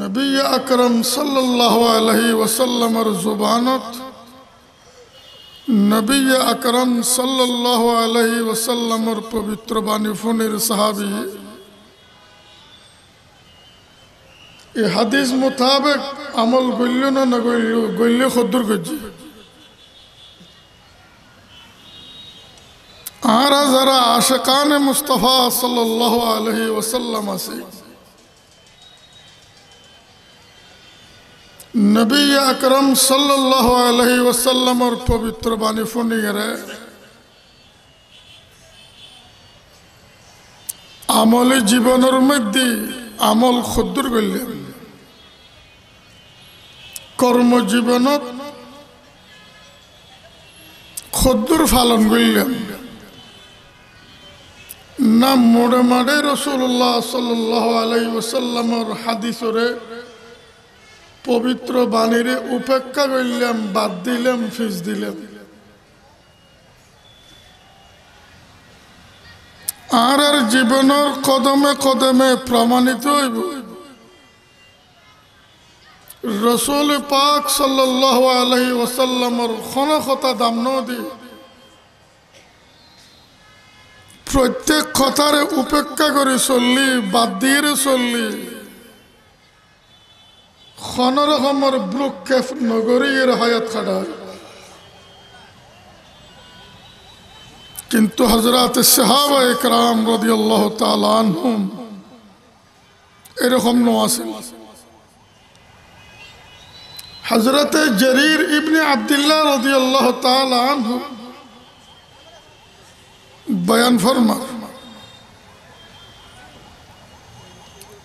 নবী আকরম সাল্লাহ আলহি ওসাল্লামর জুবানত নবী আকরম সাল্লাহ আলহি ওসাল্লামর পবিত্র বাণী ফোনের সাহাবি এ হাদিস মোতাবেক আমল গল্য না না গল্য গল্য খদ্দুর গজ্জি আরা যারা আশেকানে মুস্তফা সাল্লাহ আলহি ওসাল্লাম আছে নবী আকরম সাল্লাহ আলহি ওসাল্লামর পবিত্র বাণী ফোনিয়ারে আমলে জীবনের মধ্যে আমল খদ্দুর করলেন কর্মজীবন খদ্দুর পালন করলেন না মোড়ে মাড়ে রসুল্লাহ সাল্লাহ আলাই ওসাল্লামর হাদিসরে পবিত্র বাণীর উপেক্ষা করলাম বাদ দিলাম ফিস দিলাম আর আর জীবনের কদমে কদমে প্রমাণিত হইব রসুল পাক সাল্লি ওসাল্লামর খনকতা দাম নদী প্রত্যেক কথার উপেক্ষা করে চললি বাদ দিয়ে চললি খনরকমর ব্রুক্ষেপ নগরীর হায়াত খাটায় কিন্তু হজরত সাহাবা একরাম রদি আল্লাহ তালুম এরকম নোয়াছেন হজরত জরির ইবনে আবদুল্লাহ রদি আল্লাহ তালু বয়ান ফরমা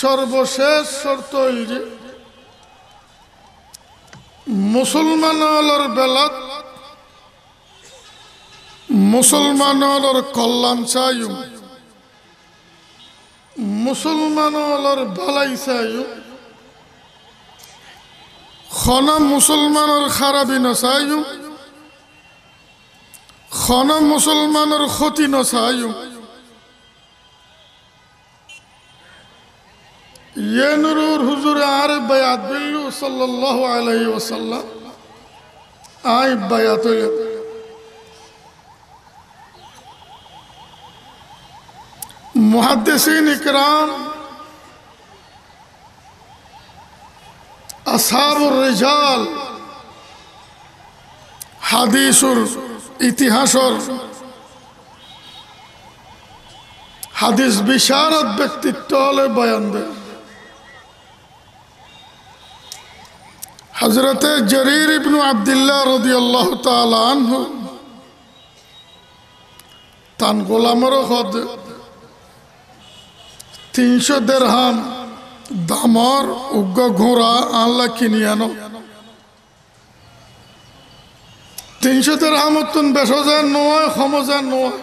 সর্বশেষ শর্ত এই যে মুসলমান হলর বেলাত মুসলমান কল্যাণ চাই মুসলমান হলর ভালাই চাই খনা মুসলমান খারাপি নচাই খনা মুসলমানের ক্ষতি নচাই یہ نرور حضور بیعت بیعت بلو صلی اللہ علیہ وسلم آئی محدثین اکرام اصحاب الرجال ہادث ہادیس بشار بیکت باندے হজরতে জরির ইবনু আবদুল্লাহ রদি আল্লাহ তালান তান গোলামর হদ তিনশো দেড়হাম দামর উগ্র ঘোড়া আল্লা কিনিয়ানো তিনশো দেড়হাম তুন বেশ হাজার নয় সম হাজার নয়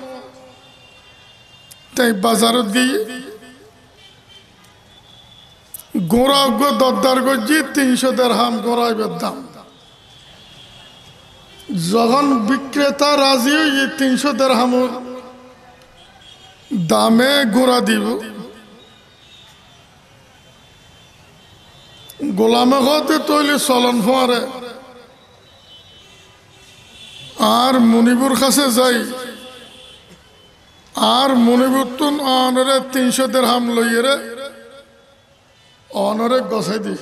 তাই বাজারত গিয়ে গোড়াজ্ঞ দরদার করছি তিনশো দেড়হাম গোড়াইবের দাম যখন বিক্রেতা রাজি হয়ে তিনশো দেড়হাম দামে গোড়া দিব গোলামে হতে তৈলি চলন ফোয়ারে আর মণিপুর কাছে যাই আর মণিপুর তুন আনরে তিনশো দেড়হাম লইয়ে অনরে গছাই দি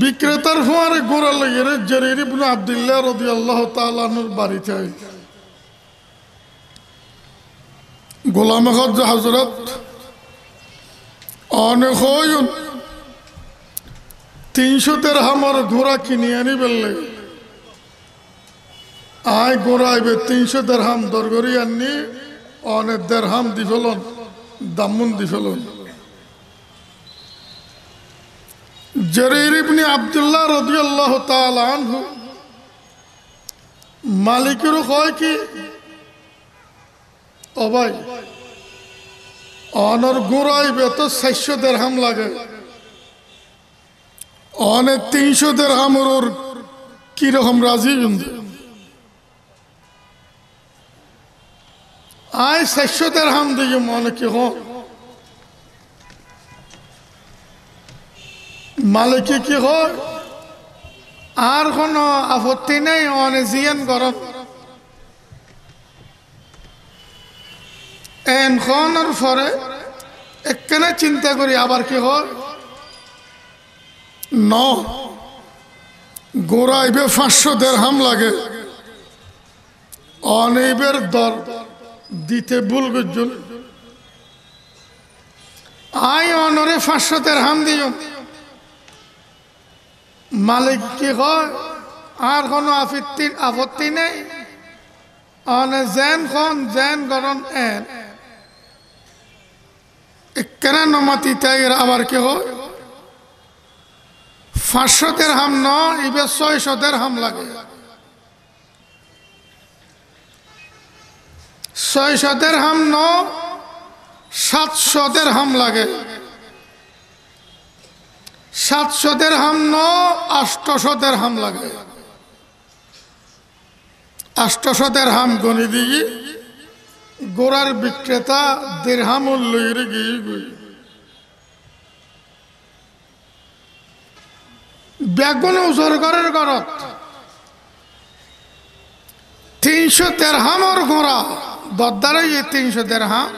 বিক্রেতার ফোয়ারে গোড়া লেগে রে জেরির ইবনে আব্দুল্লাহ রদি আল্লাহ তালানুর বাড়িতে গোলাম হজ হজরত অনেক তিনশো তের হামার ঘোড়া কিনে আনি বললে আয় গোড়া আইবে তিনশো দেড় হাম দরগরি আননি অনেক দেড় হাম দিফলন দামমন্দি ফেলুন জরির ইবনে আবদুল্লাহ রদিয়াল্লাহ তালু মালিকেরও কয় কি ও ভাই অনর গুড়াই বেত চারশো দেড় লাগে অনেক তিনশো দেড় হামর কিরকম রাজি বিন্দু আই চারশো হাম দিয়ে মনে কি হ মালিকে কি হর আর কোন আপত্তি নেই অনে জিয়েন গরম এনখনের ফরে একখানে চিন্তা করি আবার কি হর ন গোড়াইবে পাঁচশো দেড় হাম লাগে অনেবের দর দিতে ভুল করছিল আয় অনরে ফাঁসতের হাম দিও মালিক কি হয় আর কোনো আপত্তি আপত্তি নেই অনে জেন এন তাই আবার কি হাম নয় ইবে শতের হাম লাগে ছয় শতের হাম ন সাতশতের হাম লাগে সাতশতের হাম ন আষ্টশতের হাম লাগে আষ্টশতের হাম গণি দিগি গোড়ার বিক্রেতা দেড়হাম উল্লইর গিয়ে গুই ব্যাগুন উজরগরের গরত তিনশো তেরহামর ঘোড়া দরদার হয়ে তিনশো দেড় হাম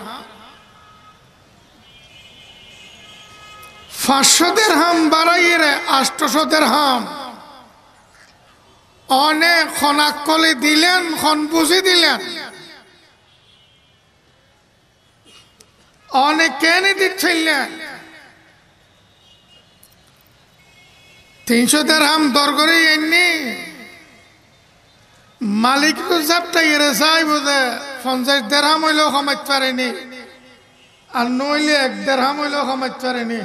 পাঁচশো দেড় হাম বাড়াইয়ে রে আষ্টশো দেড় হাম অনেক খনাকলি দিলেন খন বুঝি দিলেন অনেক কেন দিচ্ছিলেন তিনশো দেড় হাম দর এমনি মালিক তো চাপটাই এরে চাই বোধ পঞ্চাশ দেড়াম হইলেও কমাইতে পারেনি আর নইলে এক দেড়াম হইলেও কমাইতে পারেনি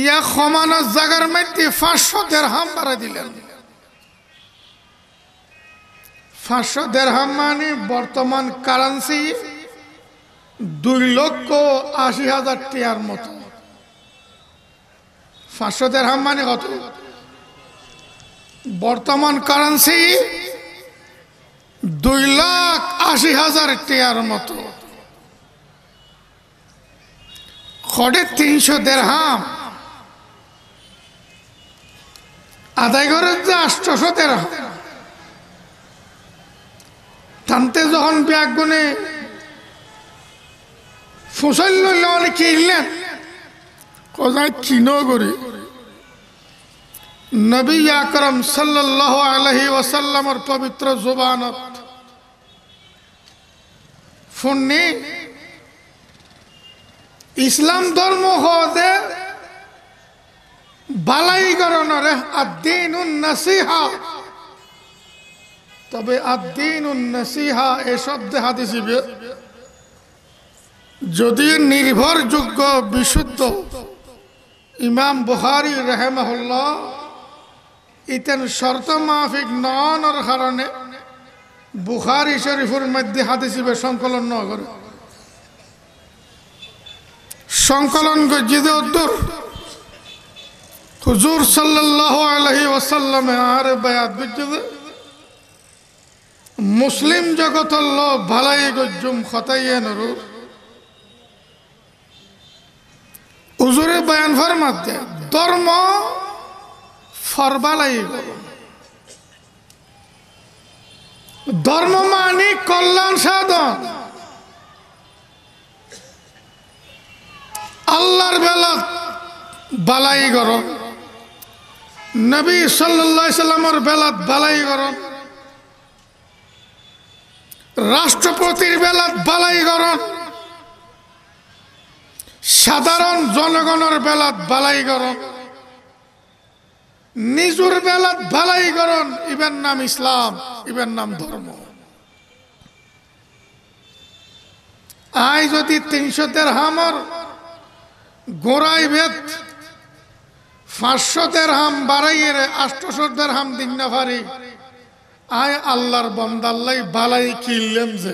ইয়া সমানো জাগার মধ্যে পাঁচশো দেড়হাম বাড়া দিলেন পাঁচশো দেড়হাম মানে বর্তমান কারেন্সি দুই লক্ষ আশি হাজার টিয়ার মতো পাঁচশো দেড়হাম মানে কত বর্তমান কারেন্সি দুই লাখ আশি হাজার টিয়ার মতো খড়ে তিনশো দেড়হাম আদায় ঘরের যে আষ্টশো দেড়হাম যখন ব্যাগ গুনে ফুসল্য অনেক কিনলেন কোথায় চিনো করি নবী আকরম সাল্লাহ আলহি ওসাল্লামর পবিত্র জুবানত শুননি ইসলাম ধর্ম হদে বালাইকরণরে আদিন উন্নসিহা তবে আদিন উন্নসিহা এ শব্দে হাদিসি যদি নির্ভরযোগ্য বিশুদ্ধ ইমাম বুহারি রহেমহল্লা ইতেন শর্ত মাফিক নর কারণে বুখারি শরীফের মধ্যে হাদিস সংকলন ন করে সংকলন জিদে উত্তর হুজুর সাল্লাহ আলহি ওসাল্লামে আহারে বায়াত বুঝছে মুসলিম জগতর লোক ভালাই গজ্জুম খতাইয়ে নরু হুজুরে বয়ান ফরমাতে ধর্ম ফরবালাই গো ধর্ম মানে কল্যাণ সাধন আল্লাহর বেলা বালাই গরম নবী সাল্লামর বেলাত বালাই গরম রাষ্ট্রপতির বেলাত বালাই গরম সাধারণ জনগণের বেলাত বালাই গরম নিজুর বেলাত ভালাই করন ইবেন নাম ইসলাম ইবেন নাম ধর্ম আই যদি তিনশো তের হামর গোড়াই ভেদ পাঁচশো তের হাম বাড়াইয়ে আষ্টশো তের হাম দিন না ভারি আয় আল্লাহর বন্দাল্লাই বালাই কিনলেন যে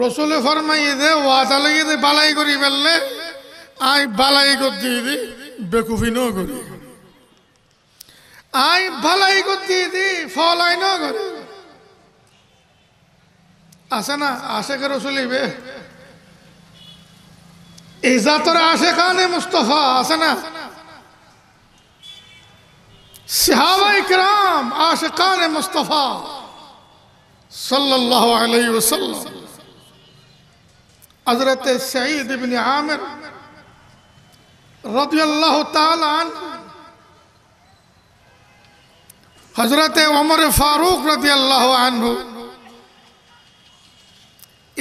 রসুলে ফরমাই দে ওয়াদা লাগিয়ে দে বালাই করি বললে আয় বালাই কর দি বেকুফিনও করি আই ভালাই করতে দি ফল আই ন করে আসে না আসে করে চলিবে এই জাতর আসে কানে মুস্তফা আসে না সাহাবাই کرام আশিকান মুস্তফা সাল্লাল্লাহু আলাইহি ওয়াসাল্লাম হযরত সাঈদ ইবনে আমির রাদিয়াল্লাহু তাআলা আনহু হজরতে ওমরে ফারুক রতি আল্লাহ আনবু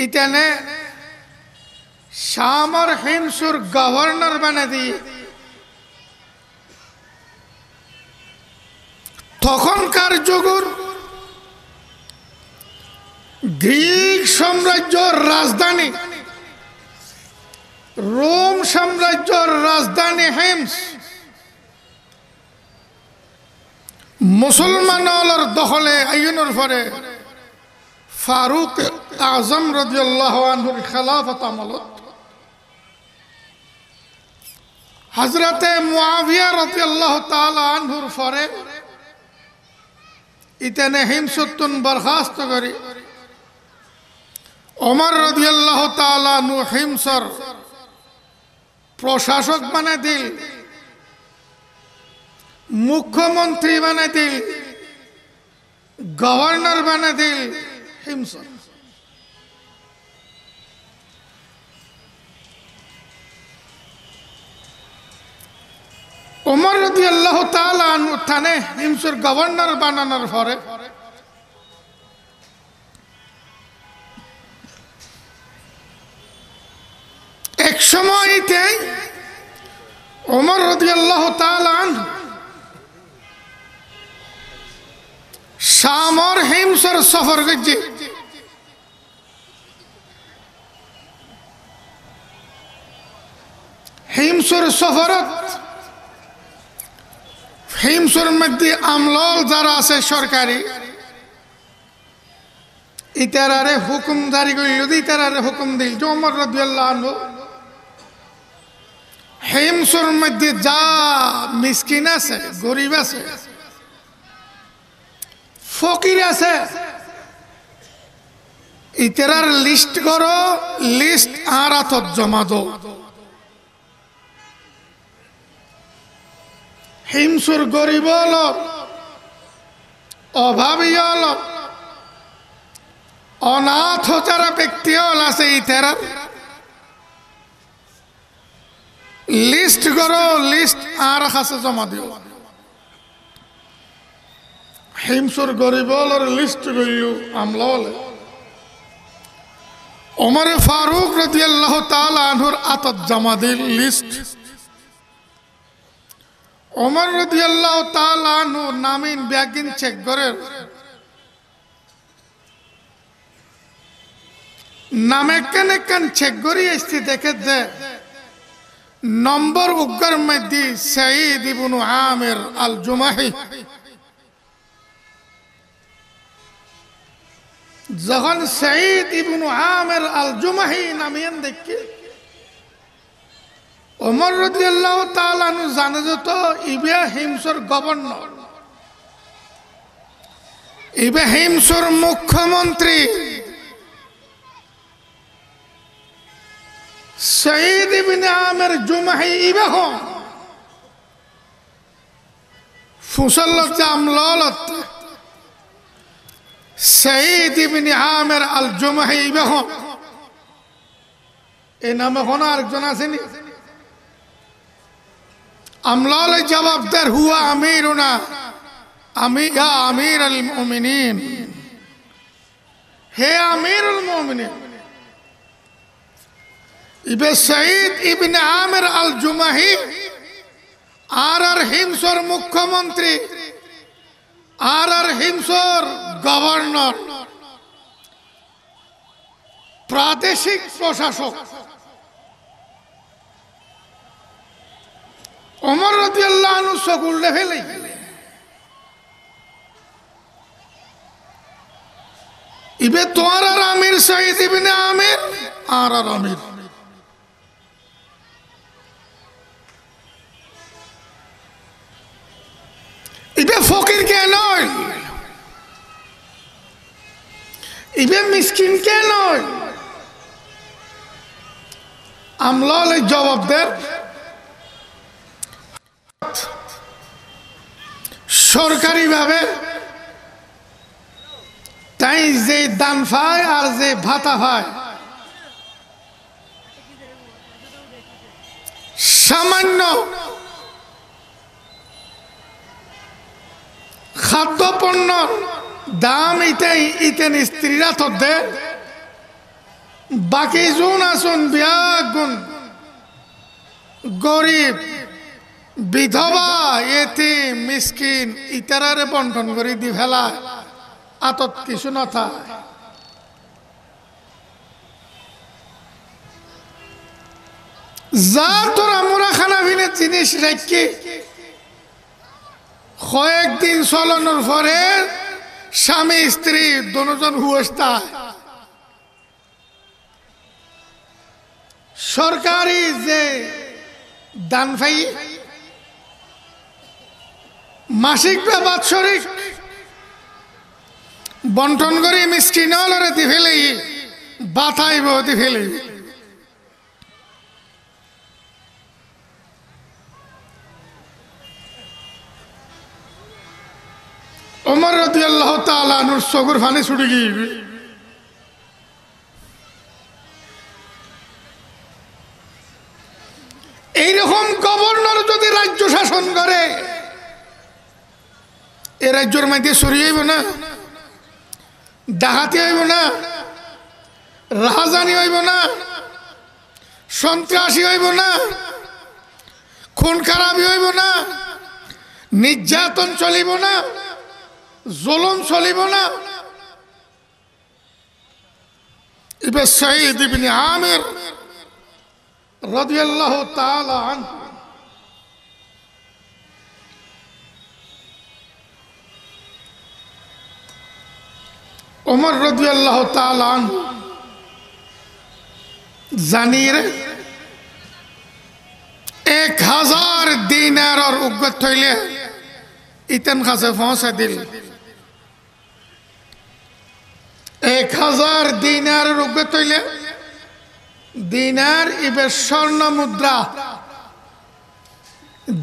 ইতানে শামর হিমসুর গভর্নর বানা দিয়ে তখনকার যুগুর গ্রিক সাম্রাজ্য রাজধানী রোম সাম্রাজ্যর রাজধানী হেমস মুসলমান দখলে আইনের পরে ফারুক আজম রদিয়াল্লাহ আনহুর খেলাফত আমলত হজরতে মুআবিয়া রদিয়াল্লাহ তাআলা আনহুর পরে ইতানে হিমসত্তুন বরখাস্ত করি ওমর রদিয়াল্লাহ তাআলা নু হিমসর প্রশাসক বানাই দিল মুখ্যমন্ত্রী দিল গভর্নর দিল হিমসেলফ ওমর রদি আল্লাহ থানে হিমসের গভর্নর বানানোর পরে এক সময়তে ওমর রদি আল্লাহ তালান সামর হিমসর সফর করছে হিমসর সফর হিমসর মধ্যে আমলল যারা আছে সরকারি ইতারারে হুকুম জারি করল ইতারারে হুকুম দিল জমর রবিআল্লাহ হিমসর মধ্যে যা মিসকিন আছে গরিব আছে ফকির আছে ইতেরার লিস্ট করো লিস্ট আর আত জমা দো হিমসুর গরিব লোক অভাবী লোক অনাথ যারা ব্যক্তি অল আছে ইতেরার লিস্ট করো লিস্ট আর আছে জমা দিও হিমসুর গরিব লিস্ট গইলু আমলাওয়ালে ওমরে ফারুক রদি আল্লাহ আনহুর আতত জামাদির লিস্ট ওমর রদি আল্লাহ আনহু নামিন ব্যাগিন চেক করে নামে কেন কেন চেক করি এসছি দেখে দে নম্বর উগ্গর মধ্যে সঈদ ইবনু আমির আল জুমাহি যখন সঈদ ইবনু আমের আল জুমাহি নামিয়েন দেখি ওমর রদিয়াল্লাহ তালানু জানে যে তো ইবিয়া হিমসর গভর্নর ইবে হিমসর মুখ্যমন্ত্রী শহীদ ইবিন আমের জুমাহি ইবে হন ফুসল্লত সঈদ ইবনি আমের আল জুমাহি ইবাহম এই নামে হন আরেকজন আসেনি আমলাল জবাবদার হুয়া আমিরুনা আমি ইয়া আমির আল মুমিনিন হে আমির আল মুমিনিন ইবে সঈদ ইবনে আমের আল জুমাহি আর আর হিংসর মুখ্যমন্ত্রী আর আর হিংসর গভর্নর প্রাদেশিক প্রশাসক অমর রদিয়াল্লাহ চোখ ইবে তোমার আর আমির সাহিদ ইবিনে আমির আর আর আমির ইবে ফকির কে নয় ইবে মিসকিন কে নয় আমলা জবাব দেন সরকারিভাবে তাই যে দান পায় আর যে ভাতা হয় সামান্য খাদ্যপণ্য দাম ইতেই ইতেন স্ত্রীরা দে বাকি জুন আসুন বিয়াগুন গরিব বিধবা এতি মিসকিন ইতারারে বন্টন করে দি ফেলা আতত কিছু নথা যা তোরা মোরা খানা ভিনের জিনিস রেখে কয়েকদিন চলানোর পরে স্বামী স্ত্রী দুজন হুয়েস্তা সরকারি যে দান ভাই মাসিক বা বাৎসরিক বন্টন করে মিষ্টি নলরে দি ফেলেই বাতাইব দি ফেলেই ওমর রতি আল্লাহ তালুর চকুর ফানি ছুটি গিয়ে এইরকম গভর্নর যদি রাজ্য শাসন করে এ রাজ্যের মাইতে সরিয়েইব না ডাকাতি হইব না রাহাজানি হইব না সন্ত্রাসী হইব না খুন খারাপি হইব না নির্যাতন চলিব না জুলুম চলিব না ইবে সাইদ ওমর জানির এক হাজার দিনারর উগত হইলে ইতেন কাছে পৌঁছে দিল এক হাজার দিনার রূপে তৈলে দিনার ইবে স্বর্ণ মুদ্রা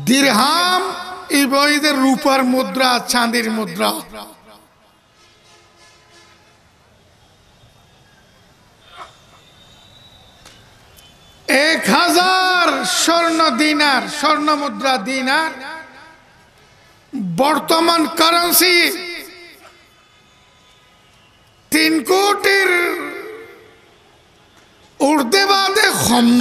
দীর্হাম ইবে রূপার মুদ্রা চাঁদির মুদ্রা এক হাজার স্বর্ণ দিনার স্বর্ণ মুদ্রা দিনার বর্তমান কারেন্সি তিন কোটির উর্দে বাদে খন্ন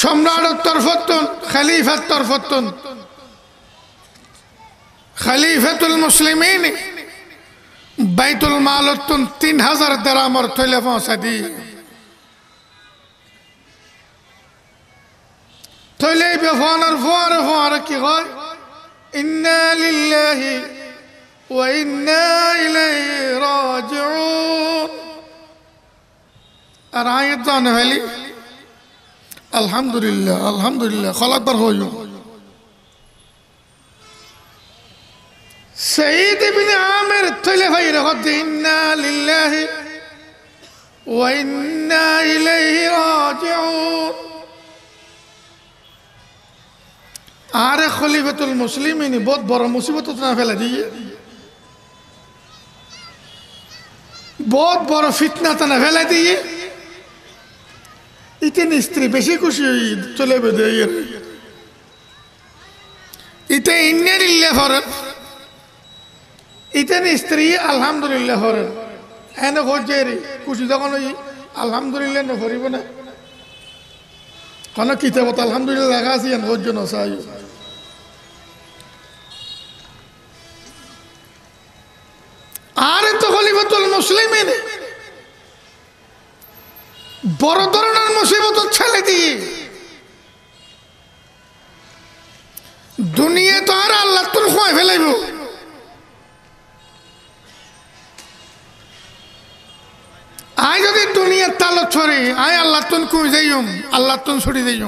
সম্রাটের তরফতন খালিফার তরফতন খালিফাতুল মুসলিম বাইতুল মালতন তিন হাজার দেরামর থাকে পৌঁছা দিয়ে تولي بفان رفوار فوار كي إنا لله وإنا إليه راجعون أرعاية دان هلي الحمد لله الحمد لله خلق بر هو سيد بن عامر تولي فير إنا لله وإنا إليه راجعون আরে খলিফাতুল মুসলিমিনী বহু বড় মুসিবত না ফেলে দিয়ে বহু বড় ফিতনা তানা ফেলে দিয়ে ইতেন স্ত্রী বেশি খুশি চলে বেঁধে ইতে ইন্ডিয়ার ইল্লে ফরেন ইতেন স্ত্রী আলহামদুলিল্লাহ ফরেন এনে খোঁজে খুশি যখন ওই আলহামদুলিল্লাহ নকরিব না কোনো কিতাবত আলহামদুলিল্লাহ লেখা আছে এন খোঁজ নসাই বড় ধরনের মুসিবত ছেলে দিয়ে দুনিয়া তো আর আল্লাহ তোর খোয়াই ফেলাইব আয় যদি দুনিয়ার তালো ছড়ি আয় আল্লাহ তুন কই যাইম আল্লাহ তুন ছড়ি যাইম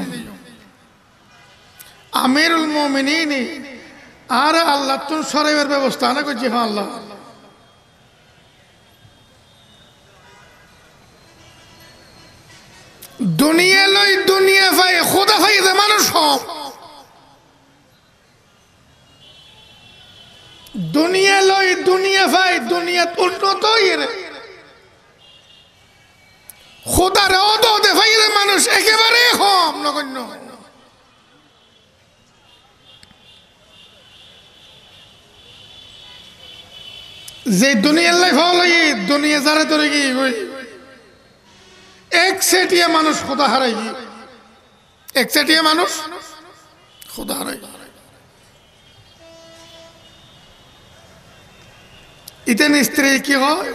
আমিরুল মমিনী আর আল্লাহ তুন সরাইবার ব্যবস্থা না করছি হ্যাঁ আল্লাহ দুনিয়া লই দুনিয়া পাই খোদা পাই যে মানুষ হম দুনিয়া লই দুনিয়া পাই দুনিয়া উন্নত খোদার অদে পাই যে মানুষ একেবারে হম নগণ্য যে দুনিয়ার লাইফ হল দুনিয়া যারা তোরে কি এক সেটিয়া মানুষ খোদা হারাই এক সেটিয়া মানুষ খোদা হারাই ইতেন স্ত্রী কি হয়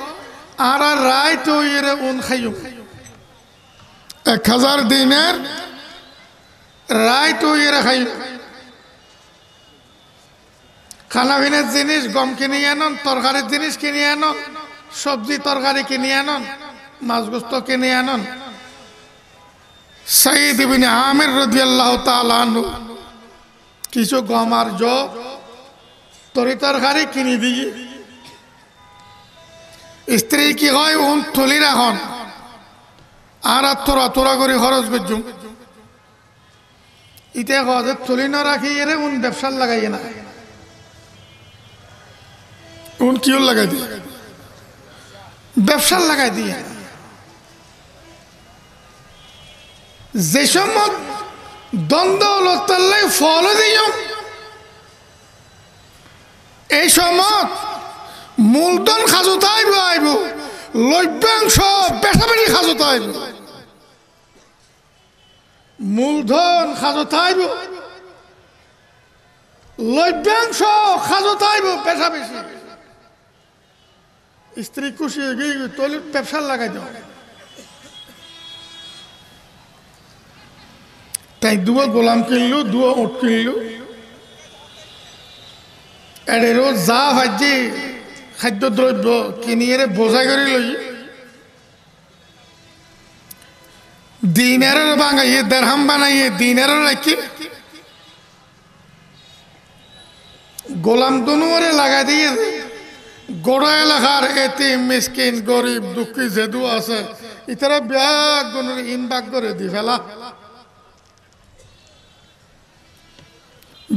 আর আর রায় তো ইয়ে উন খাইও এক হাজার দিনের রায় তো ইয়ে খাইও খানা ভিনের জিনিস গম কিনে আনন তরকারির জিনিস কিনে আনন সবজি তরকারি কিনে আনন মাছগুস্ত কিনে আনন সাইদ ইবিন আমির রদিয়াল্লাহ তালানু কিছু গম আর জো তরি তরকারি কিনে দিয়ে স্ত্রী কি হয় উন থলি রাখন আর তোরা তোরা করে খরচ করছুম ইতে হজের থলি না রাখি এরে উন ব্যবসার লাগাই না উন কিউর লাগাই দিয়ে ব্যবসার লাগাই দিয়ে যে সময় দ্বন্দ্ব লতাল্লে ফল দিও এই সময়ত মূলধন সাজুত আইব আইব লভ্যাংশ বেটাবেটি সাজুত আইব মূলধন সাজুত আইব লভ্যাংশ সাজুত আইব বেশা বেশি স্ত্রী খুশি তলিত পেপসার লাগাই দেওয়া তাই দুয়ো গোলাম কিনলু দুয়ো উঠ কিনলু এড়েরও যা খাদ্য খাদ্যদ্রব্য কিনিয়ে বোঝা করে লই দিনের বাঙাইয়ে দেড়হাম বানাইয়ে দিনের রাখি গোলাম দুনুয়ারে লাগাই দিয়ে গোড়া এলাকার এতে মিসকিন গরিব দুঃখী যেদু আছে ইতারা ব্যাগ গুণের ইন করে দি ফেলা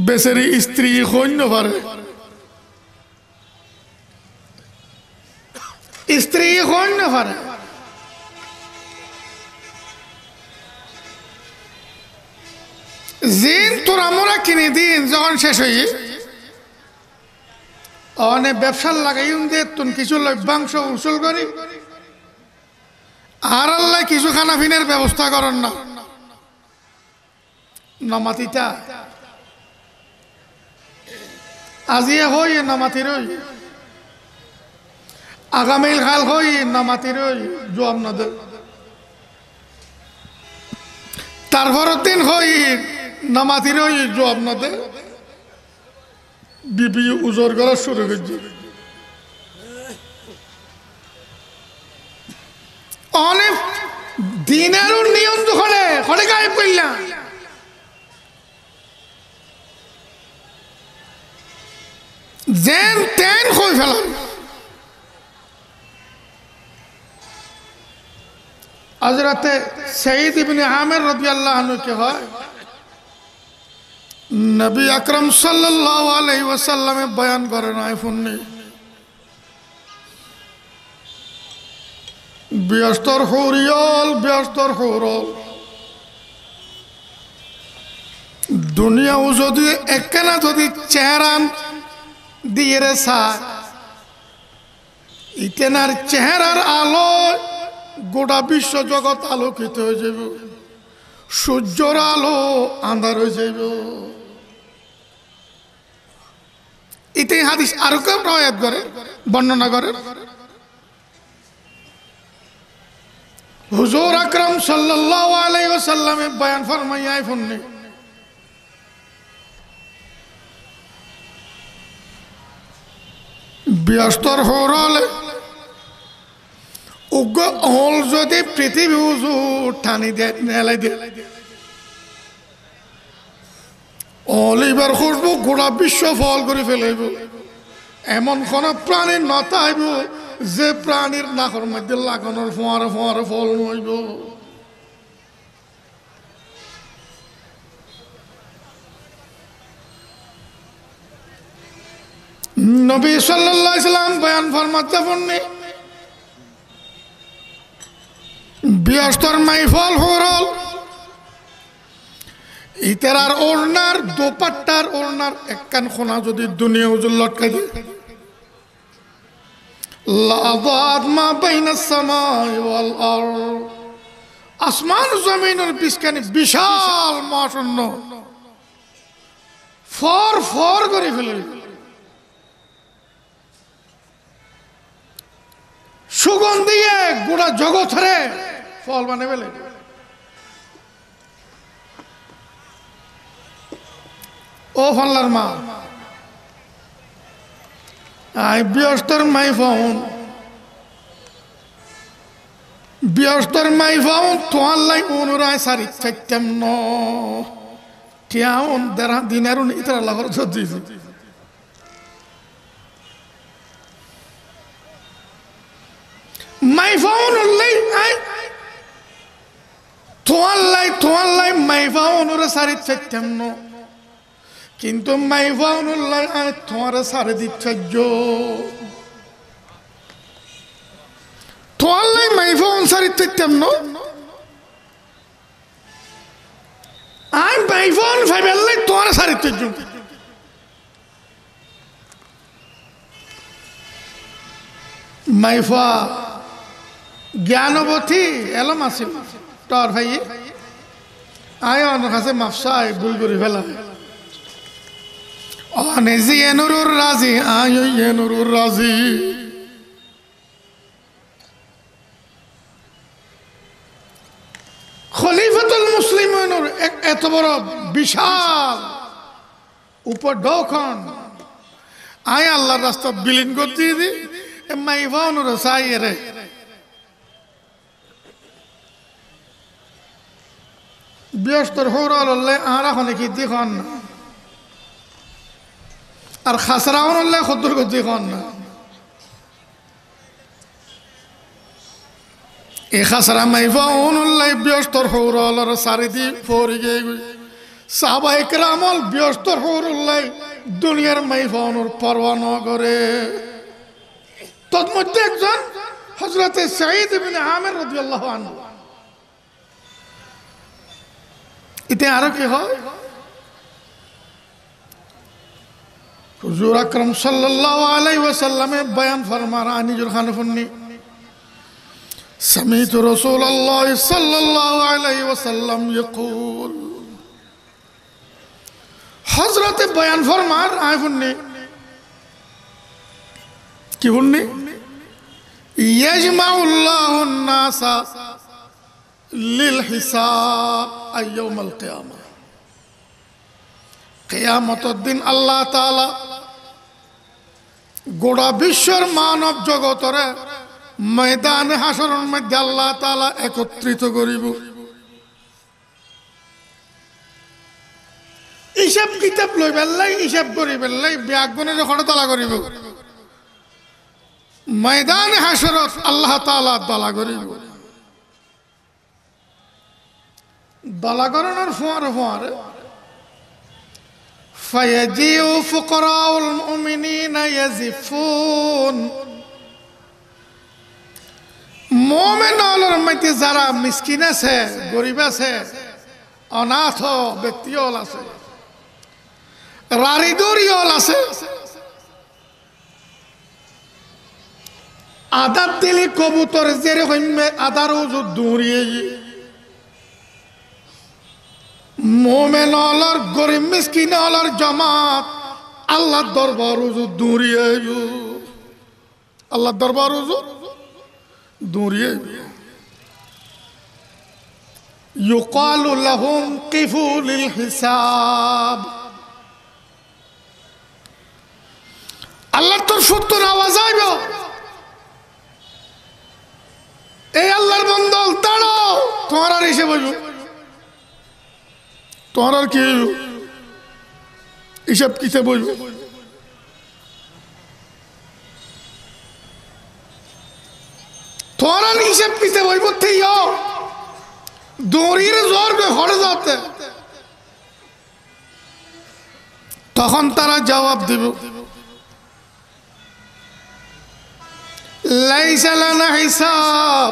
বেচারি স্ত্রী সৈন্য পারে স্ত্রী সৈন্য পারে জিন তোর আমরা কিনে দিন যখন শেষ হই অনে ব্যবসার লাগাই দে তুন কিছু লভ্যাংশ উসুল করি আর আল্লাহ কিছু খানা ফিনের ব্যবস্থা করেন না নমাতিটা আজিয়ে হই নামাতি রই আগামীল খাল হই নামাতি রই জোয়াম না তারপর দিন হই নামাতি রই না নদে বিপি উজোর করা শুরু করছে অনেক দিনের নিয়ম যখন হলে গায়ে পড়লাম যেন তেন কই ফেলাম হজরতে সঈদ ইবনে আমের রবি আল্লাহকে হয় নবী আকরম সাল্লাহ আলহি ওসাল্লামে বয়ান করেন আইফোন নেই ব্যস্তর হরিয়ল ব্যস্তর হরল দুনিয়াও যদি একখানা যদি চেহারান দিয়ে রে সার ইতেনার চেহারার আলো গোটা বিশ্ব জগৎ আলোকিত হয়ে যাব সূর্যর আলো আন্ধার হয়ে যাইব ইতে হাদিস আরো কেউ রয়াত করে বর্ণনা করে হুজুর আকরম সাল্লাহ আলাই ওসাল্লামে বয়ান ফরমাইয়ায় ফোন নেই ব্যস্তর হরল উগ্র হল যদি পৃথিবী উজু ঠানি দে নেলাই দে অল এবার খুঁজবো গোড়া বিশ্ব ফল করে ফেলাইব এমন কোন প্রাণীর নতাইব যে প্রাণীর নাকর মধ্যে লাগানোর ফোয়ার ফোয়ার ফল নইব নবী সাল্লাহ ইসলাম বয়ান ফরমাতে পড়নি ব্যস্তর মাইফল হরল ইতারার ওড়নার দোপাট্টার ওড়নার একখান খোনা যদি দুনিয়া উজুল লটকাই দিয়ে আসমান জমিনের পিছখানে বিশাল মহাশূন্য ফর ফর করে ফেলে সুগন্ধিয়ে গোড়া জগৎরে ফল মানে বেলে ও ফলার মা আই ব্যস্তর মাই ফোন ব্যস্তর মাই ফোন তোমার লাই অনুরায় সারি চাইতাম ন ঠিয়া দিনারুন ইতরা লাগর সজ্জিয়েছি মাইফাউন হল্লাই আই তোয়াল্লাই তোয়াল্লাই মাইফাউন ওরে সারি ফেকতাম ন কিন্তু মাইফাউন হল্লাই আই তোমারে সারি দিচ্ছাজ্য তোয়াল্লাই মাইফাউন সারি ফেকতাম ন আই মাইফাউন ফাইবেল্লাই তোমারে সারি ফেকজ মাইফা জ্ঞানবতী এলাম আছিল টর ভাই আয় অন্য কাছে মাফসায় ভুল করে ফেলায় অনেজি এনুরুর রাজি আয় এনুরুর রাজি খলিফাতুল মুসলিমের এত বড় বিশাল উপডৌখন আয় আল্লাহর রাস্তা বিলীন করতে দি মাইভাউনুর সাইয়ে রে বৃহস্পতির সৌর ললে আঁরা খনিকি দিখন আর খাসরাও ললে গতি গতিখন এই খাসরা মাইফা উনুল্লাই বৃহস্পর সৌরলর চারিদি ফরি গিয়ে সাবাই ক্রামল বৃহস্পর সৌরল্লাই দুনিয়ার মাইফা অনুর পরোয়া ন করে একজন হজরতে সাইদ ইবিন আমের আল্লাহ আনহু এতে আরো কি হয় হুজুর আকরম সাল্লাল্লাহু বয়ান ফরমারা নিজুর খান ফুন্নি سمعت رسول الله صلى الله عليه وسلم يقول হজরতে বয়ান ফরমার আয় ফুননি কি ফুননি ইয়াজমাউল্লাহুন নাসা লিলহিসাব আইয়ুমাল কেয়ামা কিয়ামতের দিন আল্লাহ তালা গোড়া বিশ্বর মানব জগতরে ময়দান হাসরণ মধ্যে আল্লাহ তালা একত্রিত করিব হিসাব কিতাব লই বেল্লাই হিসাব করি বেল্লাই ব্যাগবনের হরতলা করিব ময়দান হাসরত আল্লাহ তালা তলা করিব বালাগরণের করানোর ফোঁয়ারে ফোঁয়ারে فيجيء فقراء المؤمنين يزفون মোমেন মাইতে যারা মিসকিন আছে গরিব আছে অনাথ ব্যক্তি অল আছে রারিদরি অল আছে আদার দিলি কবুতর যেরকম আদারও দৌড়িয়ে মোমেন আলার গরিব মিসকিন আলার জামাত আল্লাহর দরবার উজুর দূরিয়ে আল্লাহর দরবার উজুর দূরিয়ে يقال لهم قفوا للحساب আল্লাহর তোর সত্তর আওয়াজ আইব এই আল্লাহর বন্দল দাঁড়াও তোমার আর এসে বসবো তোমার আর কি হিসাব কিসে বসবে তোমার হিসাব কিসে বসবো ঠিক দড়ির জ্বর হরে যাতে তখন তারা জবাব দেবে লাইসালানা হিসাব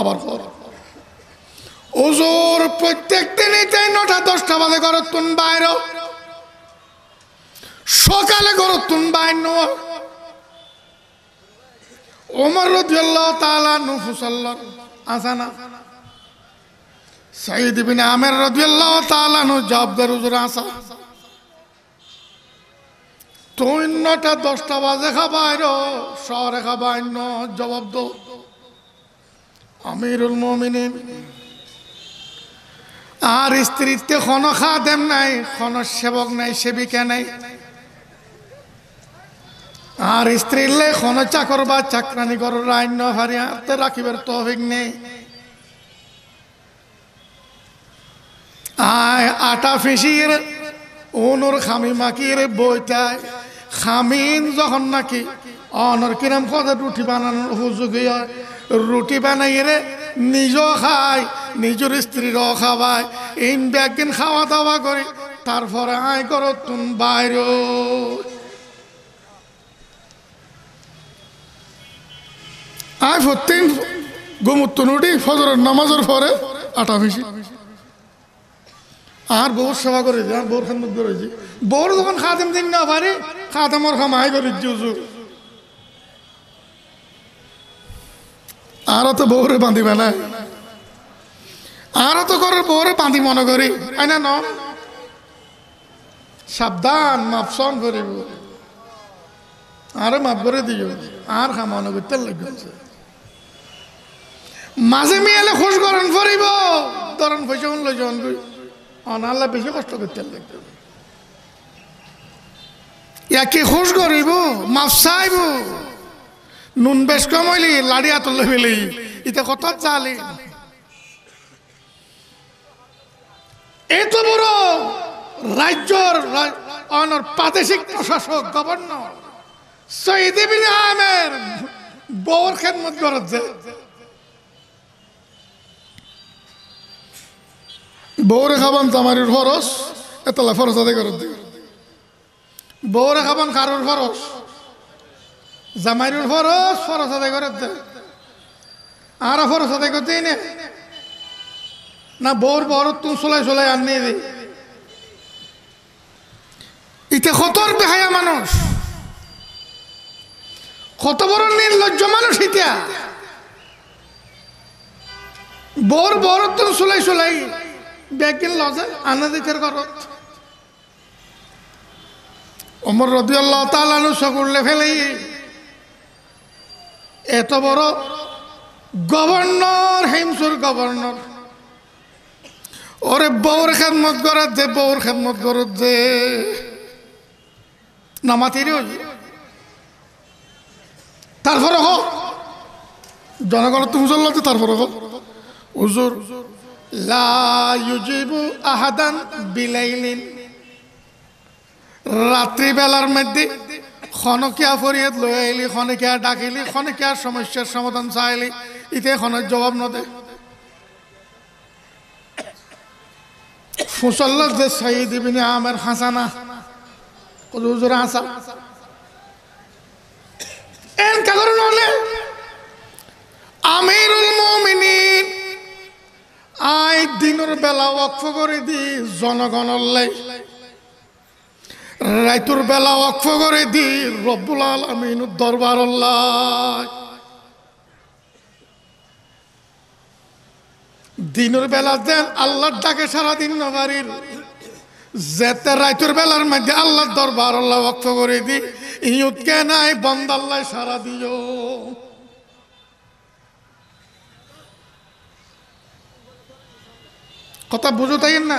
আবার ওজোর প্রত্যেক দিনই তাই নটা দশটা বাজে করো তুন বাইর সকালে করো তুন বাইর ওমর রদিয়াল্লাহ তাআলা নুফুসাল্লাহ আসানা সাইদ বিন আমের রদিয়াল্লাহ তাআলা নু জবাবদার হুজুর আসা তুই নটা দশটা বাজে খাবাইর শহরে খাবাইন জবাব দো আমিরুল মমিনিন আর স্ত্রীতে কোনো খাদেম নাই কোনো সেবক নাই সেবিকা নাই আর লে কোনো চাকর বা চাকরানি করার আইন হারিয়া রাখিবার তহবিক নেই আয় আটা ফিসির অনুর খামি মাকির বইটায় খামিন যখন নাকি অনর কিরম কথা রুটি বানানোর সুযোগ হয় রুটি রে নিজও খাই নিজের স্ত্রীরও খাওয়ায় এই একদিন খাওয়া দাওয়া করি তারপরে আয় করো তুম বাইর আয় ফতিন গোমুত্ত নুটি ফজরের নামাজের পরে আটা ভিসি আর বহুত সেবা করে আর বউর খান বউর যখন খাদেম দিন না পারি খাদেমর খাম আয় করে আরো তো বৌরে বাঁধি বেলা আরো তো করে বৌরে বাঁধি মনে করি না সাবধান মাপসন করিব আরে মাপ করে দিও আর খামানো করতে লাগবে মাঝে মিয়ালে খোঁজ গরম করিব তরণ ফসে উনল জন অনালে বেশি কষ্ট করতে লাগবে ইয়াকে খোঁজ করিব মাপ চাইব নুন বেশ কম হইলি লাড়ি আতল মিলি ইতে কত চালি এত বড় রাজ্যর অনর প্রাদেশিক প্রশাসক গভর্নর সৈদি বিন আহমের বউর খেদমত করছে বউরে খাবান তামারির ফরস এতলা ফরস আদায় করতে বউরে খাবান কারোর ফরস জামাইরুল ফরজ ফরজ আদায় করে আরো ফরজ আদায় করতেই না না বোর বর তুম চলাই চলাই আর নিয়ে দিই ইতে কতর বেহায়া মানুষ কত বড় নির্লজ্জ মানুষ ইতিয়া বোর বর তুম চলাই চলাই ব্যাগ কিন লজে আনে দিতে করত অমর রবি আল্লাহ তালানু সকলে ফেলেই এত বড় গভর্নর হেমসুর গভর্নর ওরে বউর খেদমত করার যে বউর খেদমত করার যে নামাতির তারপরে হোক জনগণ তুমি চললাম তারপরে হোক হুজুর আহাদান বিলাইলিন রাত্রিবেলার মধ্যে খনকিয়া ফরিয়াদ লই আইলি খনকিয়া ডাকিলি খনকিয়ার সমস্যার সমাধান চাইলি ইতে খনের জবাব নদে ফুসল্লাহ যে সাইদ ইবিনে আমের হাসানা হুজুর হাসা এন কারণ নলে আমিরুল মুমিনিন আই দিনের বেলা ওয়াকফ করে দি জনগণর লাই রাইতুর বেলা অক্ষ করে দি রব্বুল আলমিন দরবার দিনের বেলা দেন আল্লাহর ডাকে সারাদিন নবারির যেতে রাইতুর বেলার মধ্যে আল্লাহর দরবার আল্লাহ অক্ষ করে দি ইউতকে নাই বন্দ আল্লাহ সারা দিও কথা বুঝো তাই না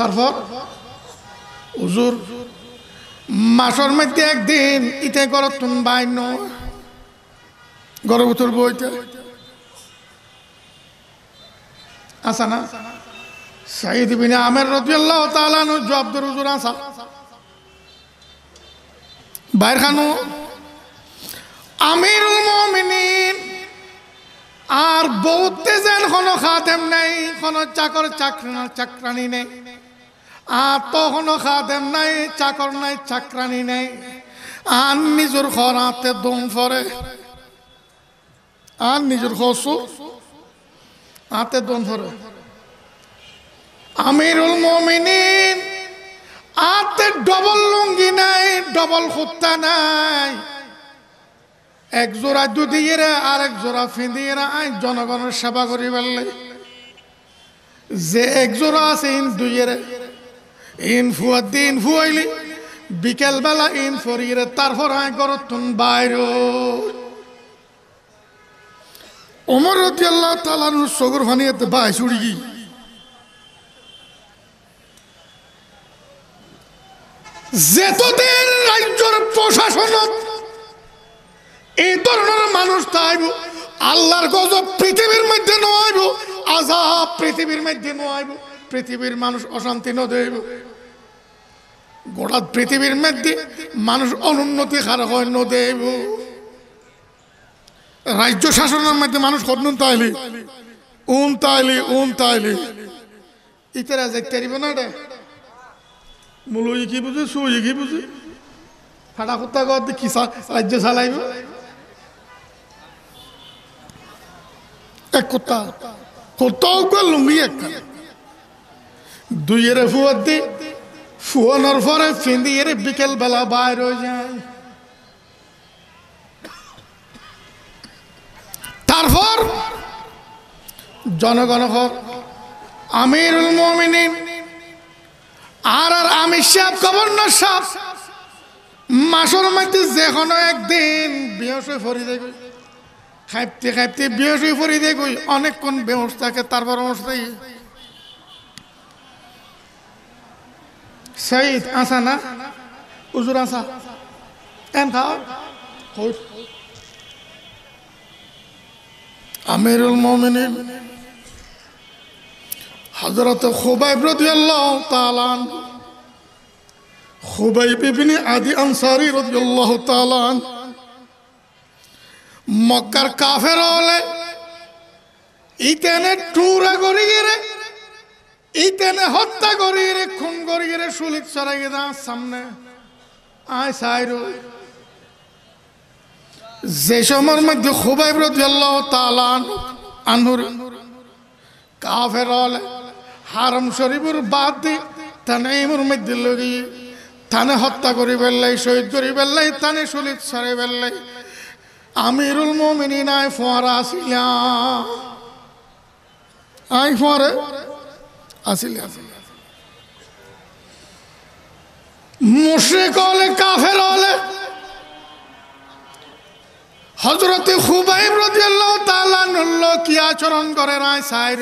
তারপর হুজুর মাসর মধ্যে একদিন ইতে গর বাইন বাই নয় বইতে আসা না সাইদ বিন আমের রতিল্লাহ তালানু জব্দুর হুজুর আসা বাইর খানু আমির মমিনিন আর বৌদ্ধ যেন কোনো খাদেম নেই কোনো চাকর চাকরি চাকরানি নেই আর তখনও খাদেম নাই চাকর নাই চাকরানি নাই আর নিজের ঘর হাতে দম ফরে আর নিজের খসু আতে দম ফরে আমিরুল মমিনিন আতে ডবল লুঙ্গি নাই ডবল খুত্তা নাই এক জোড়া এর আর এক জোড়া ফিঁদিয়ে আই জনগণের সেবা করি পারলে যে এক জোড়া আছে দুইয়ের ইন ফুয়ার দিন ফুয়াইলি বিকেলবেলা ইন ফরিয়ে তারপর আয় করতুন বাইর ওমর রতি আল্লাহ তালানুর সগর ফানিয়াতে বাই চুড়ি গি যেতদিন রাজ্যের প্রশাসনত এই ধরনের মানুষ তাইব আল্লাহর গজব পৃথিবীর মধ্যে নয় আজাব পৃথিবীর মধ্যে নয় পৃথিবীর মানুষ অশান্তি নদীব গোটা পৃথিবীর মধ্যে মানুষ অনুন্নতি হার হয় নদেব রাজ্য শাসনের মধ্যে মানুষ কদন তাইলি উন তাইলি উন তাইলি ইতারা যাইতে পারিব না এটা মূল কি বুঝে সুই কি বুঝে ফাটা কুত্তা গদ কি রাজ্য চালাইব এক কুত্তা কুত্তাও লুঙ্গি এক দুইয়ের ফুয়ার দিয়ে ফুয়ানোর পরে ফিন্দিয়ে বিকেল বেলা বাইর হয়ে যায় তারপর জনগণ হক আমিরুল মমিনিন আর আর সাপ সাহেব গভর্ন সাপ মাসর মাইতে যে কোনো একদিন বেহস ফরি দেখ খাইতে খাইতে বেহস ফরি দেখ অনেকক্ষণ বেহস থাকে তারপর অবস্থায় সাইদ আসা না উজুর আসা এন খাও আমিরুল মমিনিন হজরত খুবাইব রদিয়াল্লাহ তালান খুবাইব ইবনে আদি আনসারি রদিয়াল্লাহ তালান মক্কার কাফের হলে ইতেনে টুরা করিয়ে রে ইতেনে হত্যা করিয়ে রে গড়ি গেলে শুলিক চড়াই গেদা সামনে আয় সাইরু যে সময়ের মধ্যে খুবই রদিয়াল্লাহ কাফের হারম শরীফুর বাদ দি তানে ইমুর মধ্যে লগি তানে হত্যা করি বেললাই শহীদ করি বেললাই তানে শুলিক সরাই বেললাই আমিরুল মোমিনী নাই ফোয়ারা আসিলা আই ফোয়ারে আসিলে আসিলে মুশ্রিক হলে কাফের হলে হজরতে খুবাইব রদিয়াল্লাহ তাআলা নল্ল কি আচরণ করে আয় সাইর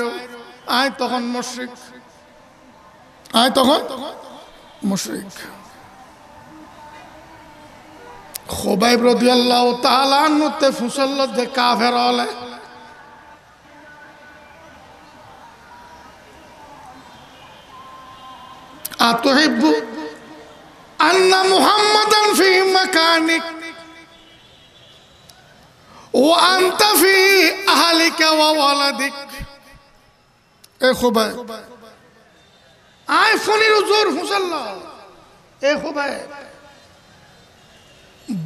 আয় তখন মুশরিক আয় তখন মুশরিক খুবাইব রদিয়াল্লাহ তাআলা নতে ফুসল যে কাফের হলে আতহিব্বু আন্না মুহাম্মাদান ফি মাকানিক ওয়া আনতা ফি আহলিকা ওয়া ওয়ালাদিক এ খুবাই আয় ফোনের জোর হুসাল্লাহ এ খুবাই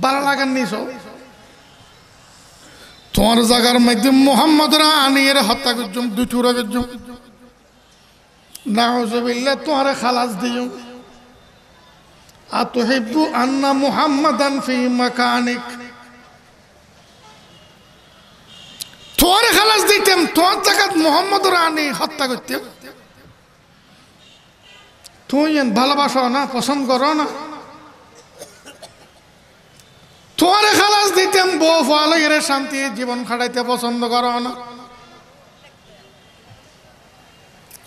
বারা লাগান নিছ তোমার জায়গার মধ্যে মোহাম্মদরা আনিয়ে হত্যা করছম দুচুরা করছম না হজবিল্লা তোমার খালাস দিও আতহেব্বু আন্না মুহাম্মাদান ফি মাকানিক তোর খালাস দিতেম তোর জাকাত মোহাম্মদ রানি হত্যা করতেম তুই ভালোবাসো না পছন্দ করো না তোর খালাস দিতেম বউ ফালের শান্তি জীবন খাটাইতে পছন্দ করো না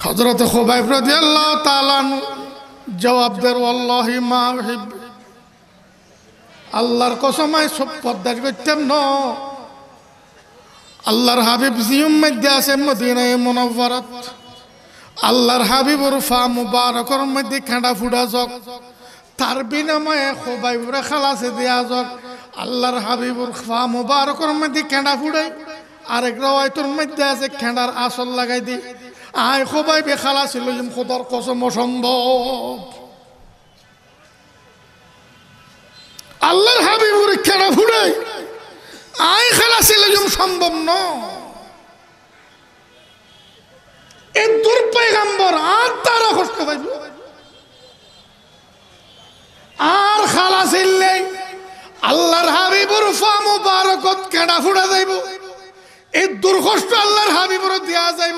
হজরত খোবাইব রাদিয়াল্লাহু তাআলা জবাব দেন আল্লাহি মা আল্লাহর কসমায় সব পদ্মার করতাম ন আল্লাহর হাবিব জিউম মধ্যে আছে মদিনায় মুনাব্বারাত আল্লাহর হাবিবর ফা মুবারকর মধ্যে খেঁড়া ফুড়া জক তার বিনিময়ে সবাই উড়ে খালাসে দেয়া জক আল্লাহর হাবিবর ফা মুবারকর মধ্যে খেঁড়া ফুড়াই আরেক রাওয়ায়তর মধ্যে আছে খেঁড়ার আসল লাগাই দিই আয় সবাই বেখালা ছিল খোদার কসম অসম্ভব আল্লাহর হাবিব পরীক্ষা না ফুড়ে আয় খেলা ছিল সম্ভব ন এর দুর্পাইগাম্বর আর তারা কষ্ট পাইব আর খালা ছিললে আল্লাহর হাবিবুর ফাম বারকত কেডা ফুড়া যাইব এই দুর্ঘষ্ট আল্লাহর হাবিবুর দেয়া যাইব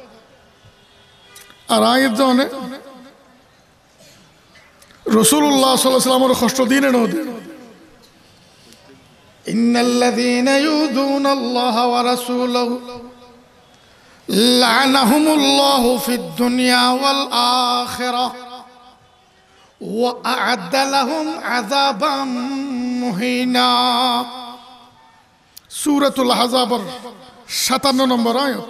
আর আয়ের জনে রসুল্লাহ সাল্লামর ষষ্ঠ দিনে নদী إن الذين يؤذون الله ورسوله لعنهم الله في الدنيا والآخرة وأعد لهم عذابا مهينا سورة الحزابر 57 নম্বর আয়াত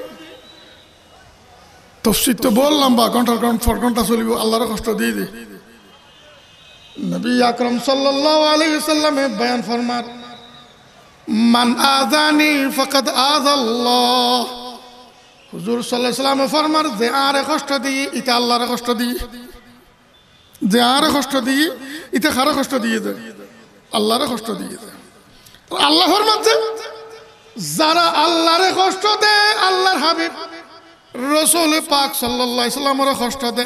তফসির তো বললাম বা ঘন্টার ফর ঘন্টা চলিব আল্লাহর কষ্ট দিয়ে দি নবী আকরম সাল্লাহ আলহি সাল্লামে বয়ান ফরমার মান আজানি ফকত আজাল্লাহ হুজুর সাল্লাহ সাল্লামে ফরমার যে আরে কষ্ট দিই ইতা আল্লাহরে কষ্ট দিই যে আরে কষ্ট দিই ইটা খারে কষ্ট দিয়ে দেয় আল্লাহরে কষ্ট দিয়ে দেয় আল্লাহর মাঝে যারা আল্লাহরে কষ্ট দেয় আল্লাহর হাবিব রসুল পাক সাল্লাহ ইসলামর কষ্ট দে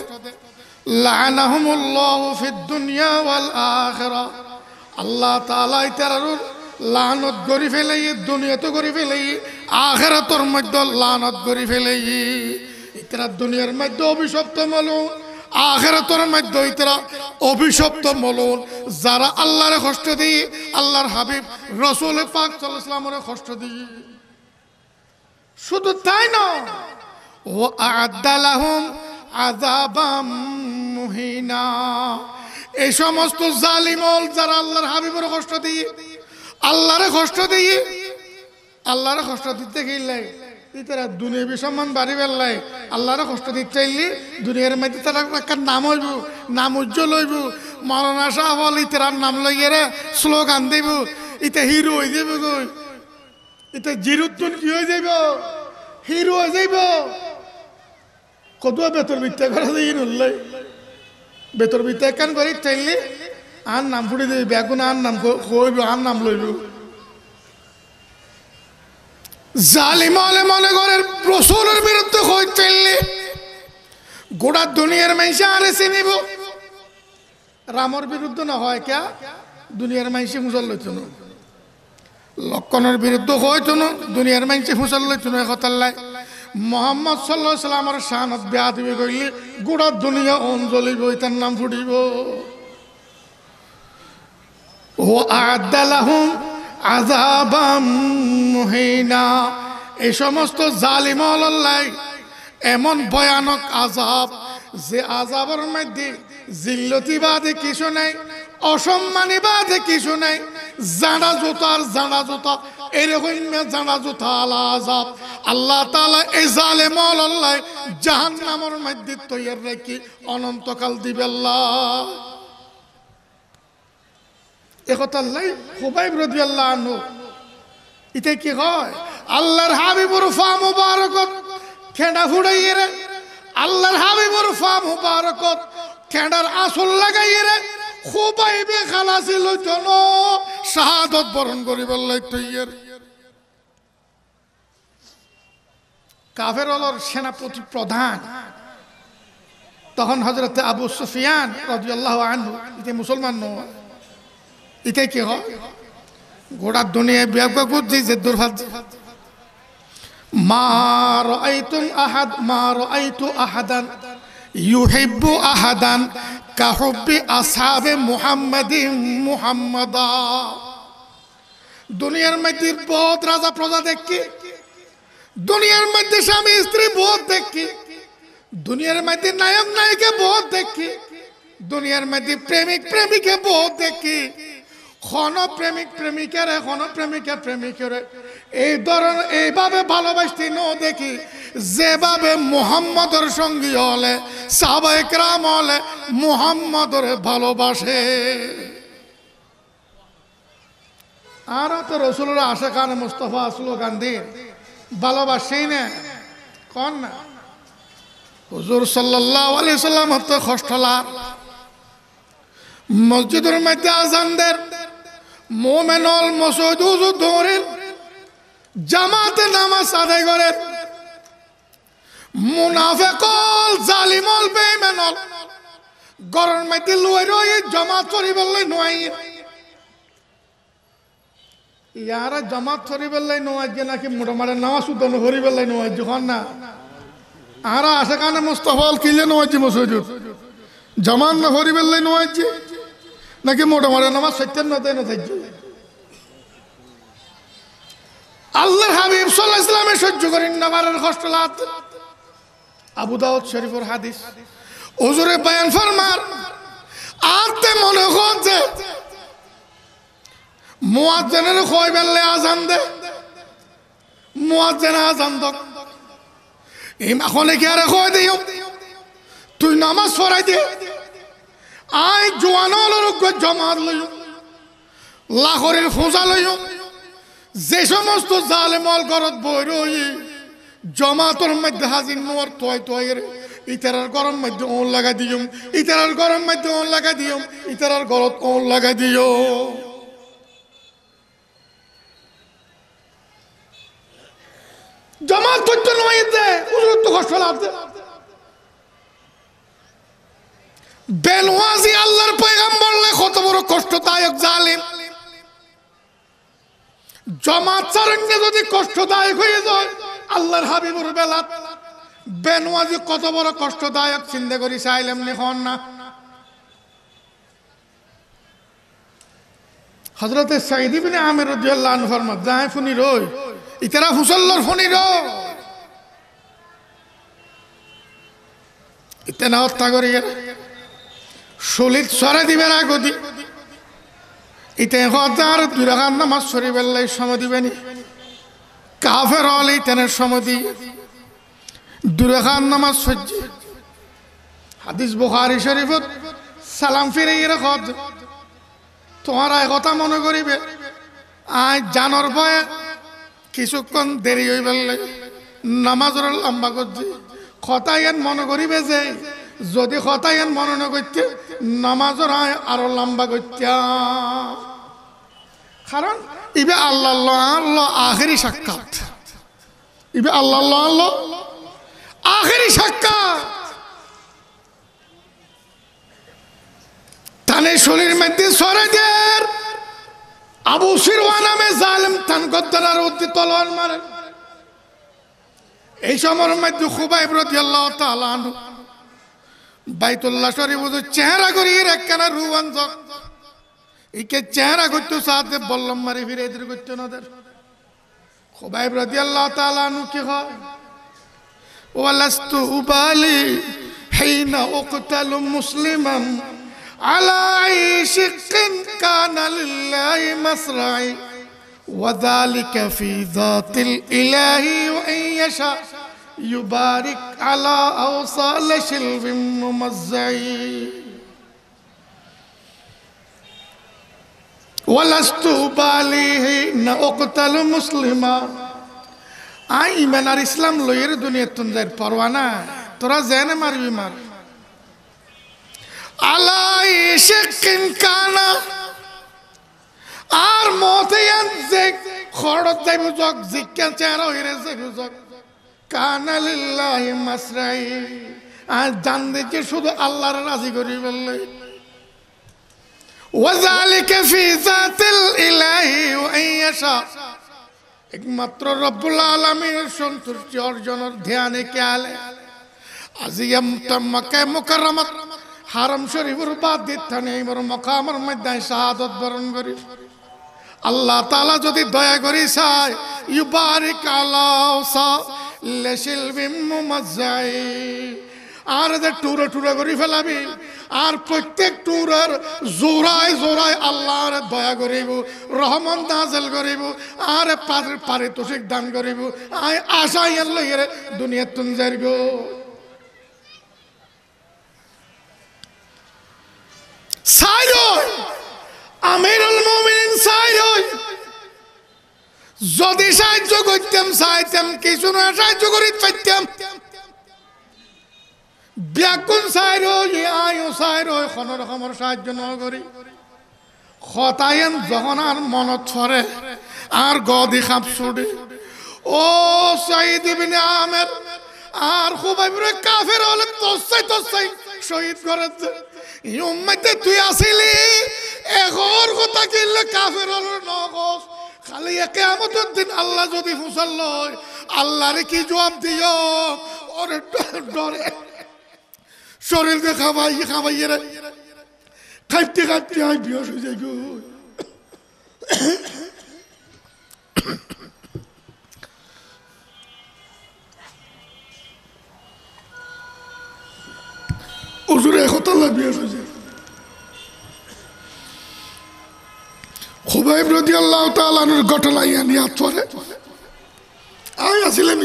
লানাহমুল্লাহ ফিদ দুনিয়া ওয়াল আখিরা আল্লাহ তাআলা ইতারুর লানত গরি ফেলাই দুনিয়াতে গরি ফেলাই আখিরাতর মধ্যে লানত গরি ফেলাই ইতরা দুনিয়ার মধ্যে অভিশপ্ত মালুম আখেরাতর মধ্যে ইতরা অভিশপ্ত মলন যারা আল্লাহরে কষ্ট দি আল্লাহর হাবিব রসুল পাক সাল্লাহ ইসলামরে কষ্ট দিই শুধু তাই না ও আদালাহম আজাবাম মুহিনা এই সমস্ত জালিমল যারা আল্লাহর হাবিবর কষ্ট দিয়ে আল্লাহরে কষ্ট দিয়ে আল্লাহরে কষ্ট দিতে গেলে তারা দুনিয়াবি সম্মান বাড়ি বেলায় আল্লাহরে কষ্ট দিতে চাইলি দুনিয়ার মধ্যে তারা নাম হইব নাম উজ্জ্বল হইব মরনা শাহ বল ইতার নাম লইয়ে রে স্লোগান দিব ইতে হিরো হয়ে যাবে গই ইতে জিরুদ্দিন কি হয়ে যাইব হিরো হয়ে যাইব কদুয়া বেতর বিত্তা করে দিই নল্লাই বেতর বিত্তা কেন করে চাইলে আর নাম ফুটি দিবি বেগুন আর নাম কইব আর নাম লইব জালিমালে মনে করেন রসুলের বিরুদ্ধে কই চাইলে গোটা দুনিয়ার মানুষে আরে চিনিব রামর বিরুদ্ধে না হয় কে দুনিয়ার মানুষে মুসল লইত লক্ষণের বিরুদ্ধে হইত দুনিয়ার মানুষে ফুসল লইত কথার লাই মোহাম্মদ সাল্লাহ সাল্লামের শাহানত বেয়া দিবে কইলে গোড়া দুনিয়া বই তার নাম ফুটিব ও আদালাহুম আজাবাম মুহিনা এই সমস্ত লাই এমন ভয়ানক আজাব যে আজাবের মধ্যে জিল্লতি বাদে কিছু নাই অসম্মানী বাদে কিছু নাই জানা জোতার জানা জোতা এরকম জানা জোতা আলা আজাব আল্লাহ তালা এই জালে মল আল্লাহ জাহান নামর মধ্যে তৈয়ার রাখি অনন্তকাল দিবেল্লাহ একথা আল্লাহ হুবাইব রদি আল্লাহ আনু ইতাই কি হয় আল্লাহর হাবিবুর ফা মুবারকত খেঁড়া ফুড়াইয়ে রে আল্লাহর হাবিবুর ফা মুবারকত খেঁড়ার আসল লাগাইয়ে রে খুবাইবে খালাসি লইতন শাহাদত বরণ করিবার লইতইয়ের কাফের অলর সেনাপতি প্রধান তখন হজরত আবু সুফিয়ান রাজিয়াল্লাহ আনহু ইতে মুসলমান ন ইতে কি হয় গোড়ার দুনিয়ায় ব্যাপক করছি যে দুর্ভাগ্য মা রাআইতুম আহাদ আহাদান ইউহিব্বু আহাদান কাহব্বি আসাবে মুহাম্মাদি মুহাম্মাদা দুনিয়ার মধ্যে বহুত রাজা প্রজা দেখি দুনিয়ার মধ্যে স্বামী স্ত্রী বহুত দেখি দুনিয়ার মধ্যে নায়ক নায়িকা বহুত দেখি দুনিয়ার মধ্যে প্রেমিক প্রেমিকে বহুত দেখি ক্ষণ প্রেমিক প্রেমিকারে ক্ষণ প্রেমিকা প্রেমিকের এই ধরনের এইভাবে ভালোবাসতে ন দেখি যেভাবে মোহাম্মদের সঙ্গী হলে সাবা একরাম হলে মোহাম্মদরে ভালোবাসে আর তো রসুলের আশা খান মুস্তফা স্লোগান গান্ধী ভালোবাসেই না কন না হুজুর সাল্লাহ আলি সাল্লাম হতো খসলা মসজিদের মধ্যে আজানদের মোমেনল মসুদ দৌড়েন জামাতে নামাজ আদায় করেন মুনাফেকল জালিমল বেইমানল গরম মাইতে লই রই জমা চরি বললে নোয়াই ইয়ারা জমা চরি বললে নোয়াই যে নাকি মোটামারে নামা সুদন হরি বললে নোয়াই যখন না আরা আসে কানে মুস্তফল কিলে নোয়াইছি মসজিদ জমান না হরি বললে নোয়াইছি নাকি মোটামারে নামাজ সত্যের নতে নতাইছি আল্লাহ হাবিব সাল্লাহ ইসলামে সহ্য করেন না বারের কষ্ট লাগতে আবু দাউদ শরীফর হাদিস হুজুরে বায়ান ফরমার আর তে মনে হচ্ছে মুয়াজ্জিনের কয় বললে আজান দে মুয়াজ্জিন আজান দক ইমা কোনে কি আর কয় দিও তুই নামাজ পড়াই দে আই জোয়ানোর জামাত লইও লাহোরের ফুজা লইও যে সমস্ত জালেমল গরত বই রই জমাতর মধ্যে হাজির নোয়ার তোয় তোয় ইতারার গরম মধ্যে ওন লাগা দিও ইতারার গরম মধ্যে ওন লাগা দিও ইতারার গরত ওন লাগা দিও জমা তথ্য নয় দে হুজুর তো কষ্ট লাভ বেলওয়াজি আল্লাহর পয়গাম্বর লে কত বড় কষ্টদায়ক জালিম জমাত চরণে যদি কষ্টদায়ক হয়ে যায় আল্লাহর হাবিবুর বেলাত বেনওয়াজি কত বড় কষ্টদায়ক চিন্তা করি চাইল এমনি হন না হজরতে সাইদিবিনে আমের উদ্দাল্লাহ ফরমাত যাহে ফুনি রই ইতারা হুসল্লর ফুনি র ইতে না হত্যা করি সলিত সরে দিবে না আগতি ইতে হজার দুরাকার নামাজ সরি বেল্লাই সময় দিবেনি কাফের হল এই তেনের সময় খান নামাজ সহ্য হাদিস বুখারি শরীফ সালাম ফিরে গিয়ে খত তোমারা কথা মনে করিবে আজ জানর ভয়ে কিছুক্ষণ দেরি হয়ে পেলে নামাজের লম্বা করছি এন মনে করিবে যে যদি খতায়েন মনে না করতে নামাজের আয় আরো লম্বা করতে কারণ ইবে আল্লাহ আল্লাহ আখেরি সাক্ষাৎ ইবে আল্লাহ আল্লাহ আখেরি সাক্ষাৎ তানে শরীর মধ্যে সরে আবু সিরওয়া নামে জালেম তান গদ্দার উদ্দি তলোয়ার মারেন এই সময়ের মধ্যে খুবাইব রাদিয়াল্লাহু তাআলা আনহু বাইতুল্লাহ শরীফ চেহারা করি এক কেনা জক একে চেহারা করতো সাথে বললাম মারি ফিরে এদের করতো না ওদের খোবাইব রাজি আল্লাহ তালানু কি হয় ওয়ালাস্তু উবালি হেইনা ওকতাল মুসলিমান আলাই শিকিন কানালিল্লাহি মাসরাই وذلك في ذات الإله وإن يشاء يبارك على أوصال شلب ওয়ালাস্তু বালিহিন ওকতাল মুসলিমা আই ইমান আর ইসলাম লইয়ের দুনিয়ার তুন যায় পারবা না তোরা জেনে মারবি মার আলাই শেকিন কানা আর মতে যে খড়ত যাই বুঝক জিজ্ঞান চেহারা হইরে যে বুঝক কানালিল্লাহি মাসরাই আর জান দেখে শুধু আল্লাহর রাজি করি বললে ওয়াজালিক ফি জাতিল ইলাহি ওয়াইয়াশা একমাত্র রব্বুল আলামিনের সন্তুষ্টি অর্জনের ধ্যানে কে আলে আজিয়াম তাম্মাকে মুকাররামাত হারাম শরীফের বাদ দিত্থানে এইবার মকামের মধ্যে শাহাদত বরণ করি আল্লাহ তালা যদি দয়া করি চায় ইউবারিক আলাউসা লেশিল বিম্মু মাজাই আর এদের টুরে টুরে করি ফেলাবি আর প্রত্যেক টুরের জোড়ায় জোড়ায় আল্লাহ দয়া করিব রহমান দাজেল করিব আর পারিতোষিক দান করিব আয় আশা ইয়ার দুনিয়া তুমি যাইব যদি সাহায্য করতাম সাহায্য কিছু না সাহায্য করি পাইতাম ব্যাকুন আয়ো সাই সাইর কোনো রকমের সাহায্য নগরী খতায়েন যখন আর মনত ছরে আর গদি খাপ ছুড়ে ও শহীদ বিনে আমের আর খুবাই কাফের হলে তসাই তসাই শহীদ করে ইউম্মাইতে তুই আসিলি এগর কথা কিনলে কাফের হলো নগস খালি একে আমতের দিন আল্লাহ যদি ফুসাল আল্লাহরে কি জবাব দিও ওরে ডরে শরীরকে খাবাই খাবাইয়ে খাইতে খাইতে আই বিহস হয়ে যাই ওজুরে একতলা বিহস হয়ে যায় খুবাইব রদি আল্লাহ তালানোর ঘটনা ইয়া নিয়ে আত্মরে আয় আসিলাম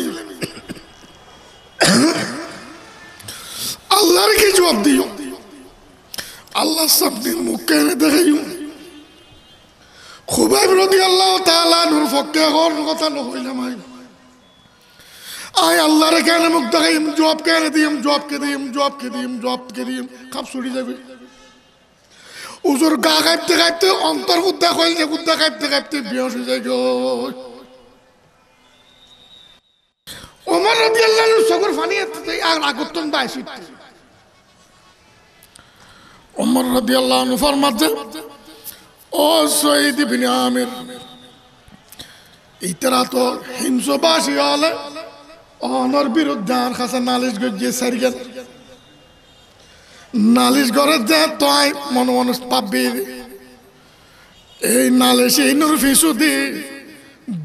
আল্লাহর কি জবাব দিও আল্লাহ সামনে মুখ কেনে দেখাইও খুবই বিরোধী আল্লাহ তালানুর ফকে হর কথা নহইলাম আই আয় আল্লাহর কেন মুখ দেখাইম জবাব কেন দিম জবাব কে দিম জবাব কে দিম জবাব কে দিম খাপ ছুটি যাবে উজুর গা কাঁপতে কাঁপতে অন্তর কুদ্দা কইল যে কুদ্দা কাঁপতে কাঁপতে বিয়স হয়ে যায় ওমর রবি আল্লাহ সকর ফানি আর আগতন দা আসিতে ওমর রদি আল্লাহ ফরমাচ্ছে ও শহীদ বিন আমির ইতারা তো হিংসবাসী হলে অনর বিরুদ্ধে আর কাছে নালিশ গিয়ে সারি গেল নালিশ করে যে তাই মন মানুষ পাবি এই নালিশ ইনুর ফিসু দি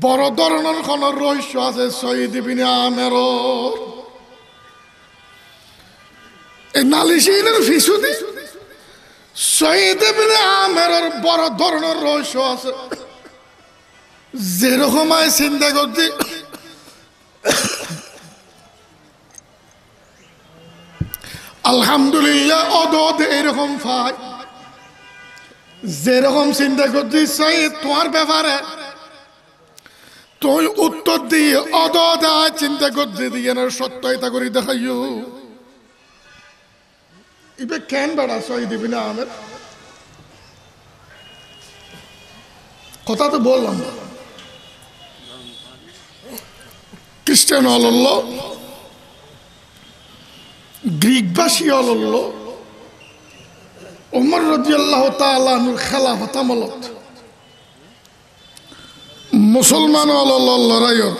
বড় ধরনের কোন রহস্য আছে শহীদ বিন আমের এই নালিশ ইনুর ফিসু দি শহীদ আমের বড় ধরনের রহস্য আছে যেরকম আমি চিন্তা করছি আলহামদুলিল্লাহ অদ এরকম ফাই যেরকম চিন্তা করছি শহীদ তোমার ব্যাপারে তুই উত্তর দিয়ে অদদ চিন্তা করছি দিয়ে সত্য এটা করি দেখাইও ইবে কেন বেড়া সই দিবি না কথা তো বললাম খ্রিস্টান অলল্য গ্রিকবাসী অলল্য ওমর আল্লাহ তালুর খেলা হতামলত মুসলমান অলল্য লড়াইয়ের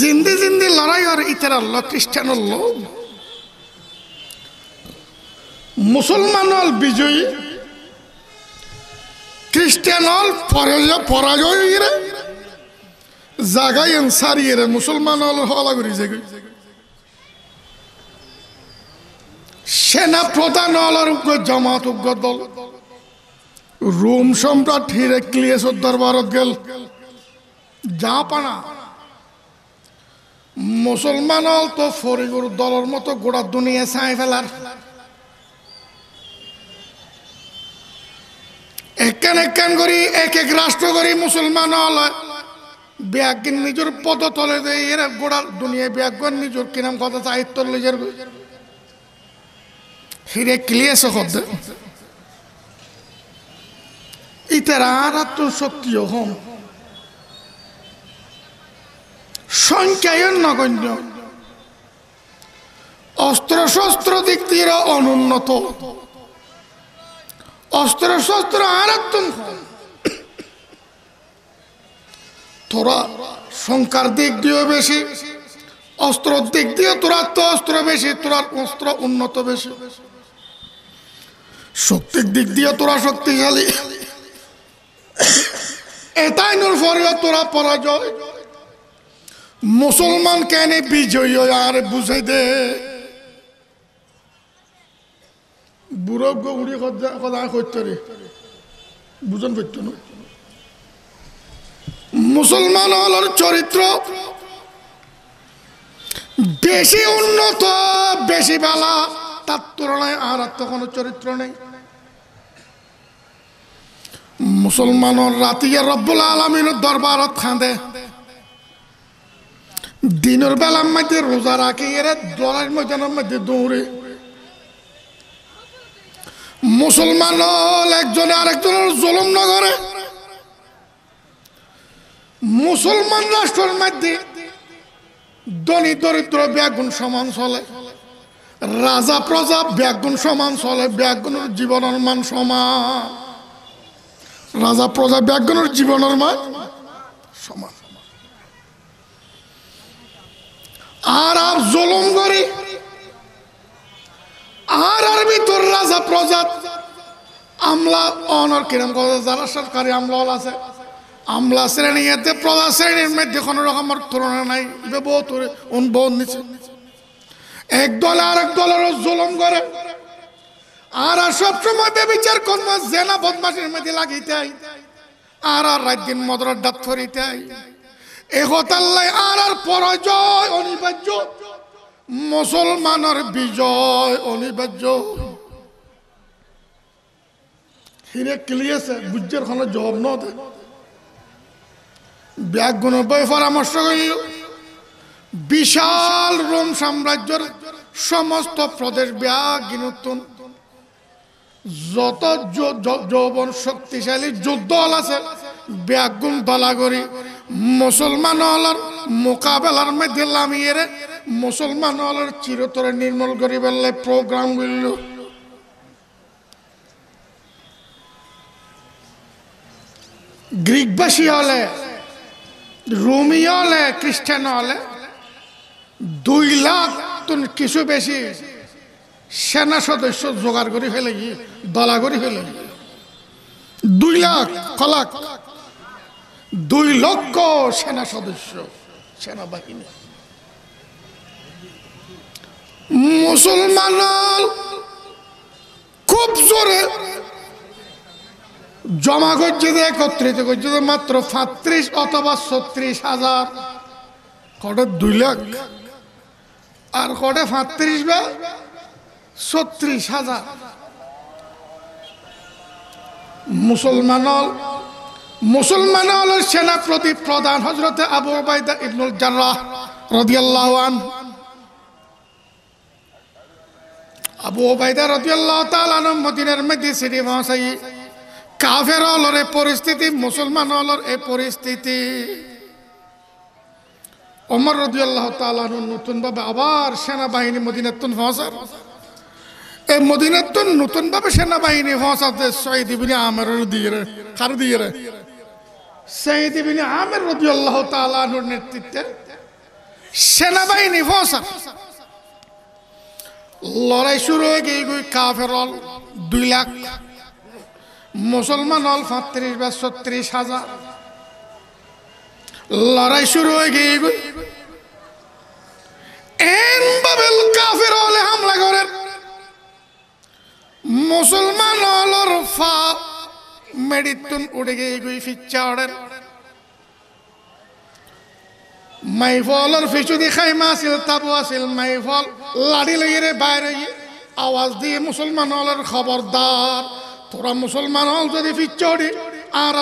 জিন্দি জিন্দি লড়াই আর ইতারা ল খ্রিস্টান লোক মুসলমান হল বিজয়ী খ্রিস্টান হল পরাজয় জাগাই এনসার রে মুসলমান অল করি জেগে সেনা প্রধান অলার উগ্র জামাত উগ্র দল রোম সম্রাট হিরে ক্লিয়েসর দরবারত গেল যা পানা মুসলমান হল তো ফরিগুর দলের মতো গোড়া দুনিয়া ছাই ফেলার একখান একখান করি এক এক রাষ্ট্র করি মুসলমান হল ব্যাগিন নিজের পদ তলে দেয় এরা গোড়া দুনিয়া ব্যাগন নিজের কিনাম কথা সাহিত্য লিজের হিরে ক্লিয়াস হদ ইতারা আর শক্তিও হোম সংখ্যায় নগণ্য অস্ত্রশস্ত্র দিক দিয়ে অনুন্নত অস্ত্রশস্ত্র আরাত্মক তোরা সংখ্যার দিক দিয়েও বেশি অস্ত্র দিক দিয়ে তোরা তো অস্ত্র বেশি তোরা অস্ত্র উন্নত বেশি শক্তির দিক দিয়ে তোরা শক্তিশালী এটাই নুর ফরিয়া তোরা পরাজয় মুসলমান কেন বিজয় আর বুঝে দে বুড়ো গৌড়ি কথা কইতরে বুঝন করত মুসলমান হলর চরিত্র বেশি উন্নত বেশি বালা তার তুলনায় আর আর তখন চরিত্র নেই মুসলমানের রাতিয়ে রব্বুল আলমীর দরবারত খাঁদে দিনের বেলার মধ্যে রোজা রাখি এর দলের ময়দানের মধ্যে দৌড়ে মুসলমান হল একজনে আরেকজনের জলম না করে মুসলমান রাষ্ট্রের মধ্যে ধনী দরিদ্র ব্যাগুন সমান চলে রাজা প্রজা ব্যাগুন সমান চলে ব্যাগুনের জীবনের মান সমান রাজা প্রজা ব্যাগুনের জীবনের মান সমান আর আর জলম করে আর আর ভিতর রাজা প্রজাত আমলা অনর কিরম কথা যারা সরকারি আমলা আছে আমলা শ্রেণী এতে প্রজা শ্রেণীর মধ্যে কোনো রকমের তুলনা নাই বহুত অনুভব নিচে এক দল আর এক দলের জুলম করে আর আর সবসময় বেবিচার কর্ম জেনা বদমাসের মধ্যে লাগিতে আর আর রাত দিন মদরার ডাত ফরিতে এগতাল্লাই আর পরাজয় অনিবার্য মুসলমানের বিজয় অনিবার্য বিশাল রোম সাম্রাজ্যের সমস্ত প্রদেশ ব্যাগিনতুন যত যৌবন শক্তিশালী যুদ্ধ আছে ব্যাগুণ দলাগরি মুসলমান হলার মোকাবেলার মধ্যে লামিয়ে মুসলমান হলার চিরতরে নির্মল করি বললে প্রোগ্রাম গুলো গ্রিকবাসী হলে রোমি হলে খ্রিস্টান হলে দুই লাখ কিছু বেশি সেনা সদস্য জোগাড় করে ফেলে গিয়ে দলা করে ফেলে দুই লাখ কলাক দুই লক্ষ সেনা সদস্য সেনাবাহিনী মুসলমান খুব জোরে জমা করছে একত্রিত করছে মাত্র সাত্রিশ অথবা ছত্রিশ হাজার কটে দুই লাখ আর কটে সাত্রিশ বা ছত্রিশ হাজার মুসলমানল মুসলমান হলেন সেনাপতি প্রধান হজরতে আবু ওবায়দা ইবনুল জাল্লাহ আল্লাহ আবু ওবায়দা রদিয়াল্লাহ তালান মদিনের মেদি সিরি মহাশাই কাফের হলর এই পরিস্থিতি মুসলমান হলর এই পরিস্থিতি অমর রদিয়াল্লাহ তালান নতুনভাবে আবার সেনাবাহিনী মদিনাতুন হসার এই মদিনাতুন নতুনভাবে সেনাবাহিনী হসাতে সৈদিবিনী আমের দিয়ে রে খার দিয়ে রে সঈদ বিন আমের রবি আল্লাহ তালানুর নেতৃত্বে সেনাবাহিনী ফসার লড়াই শুরু হয়ে গিয়ে গই কাফের অল দুই লাখ মুসলমান অল পঁয়ত্রিশ বা ছত্রিশ হাজার লড়াই শুরু হয়ে গিয়ে গই এমভাবে কাফের অলে হামলা করেন মুসলমান অলর ফা മെഡിത്തുൻ ഉടുകെ ഗുയിഫിച്ചാടൻ মাইফলের ফিচুদি খাইমা আছিল তাবু আছিল মাইফল লাড়ি লইরে বাইরে আওয়াজ দিয়ে মুসলমান হলের খবরদার তোরা মুসলমান হল যদি ফিচড়ি আর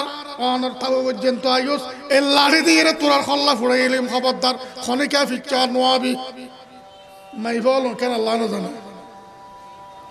অনর তাবু পর্যন্ত আয়ুস এ লাড়ি দিয়ে তোরার খল্লা ফুড়ে গেলিম খবরদার খনিকা ফিচা নোয়াবি মাইফল কেন লানো জানা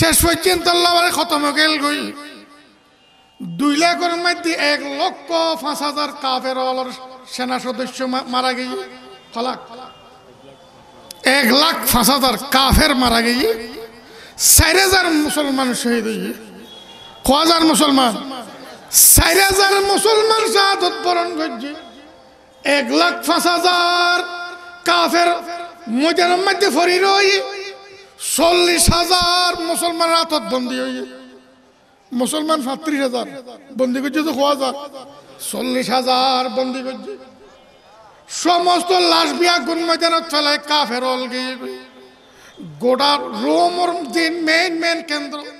শেষ পর্যন্ত আল্লাহরে খতম গেল গই দুই লাখের মধ্যে এক লক্ষ পাঁচ হাজার কাফের সেনা সদস্য মারা গেই ফলাক এক লাখ পাঁচ হাজার কাফের মারা গেই চার হাজার মুসলমান শহীদ হয়ে ক হাজার মুসলমান চার হাজার মুসলমান শাহাদ বরণ করছে এক লাখ পাঁচ হাজার কাফের মজার মধ্যে ফরি রয়ে চল্লিশ হাজার মুসলমান হাতত বন্দি হয়ে মুসলমান সাত্রিশ হাজার বন্দি করছে তো খোয়া যায় চল্লিশ হাজার বন্দি করছে সমস্ত লাশ বিয়া গুণ ময়দানত ফেলায় কাফের অলগি গোটা যে মেন মেন কেন্দ্র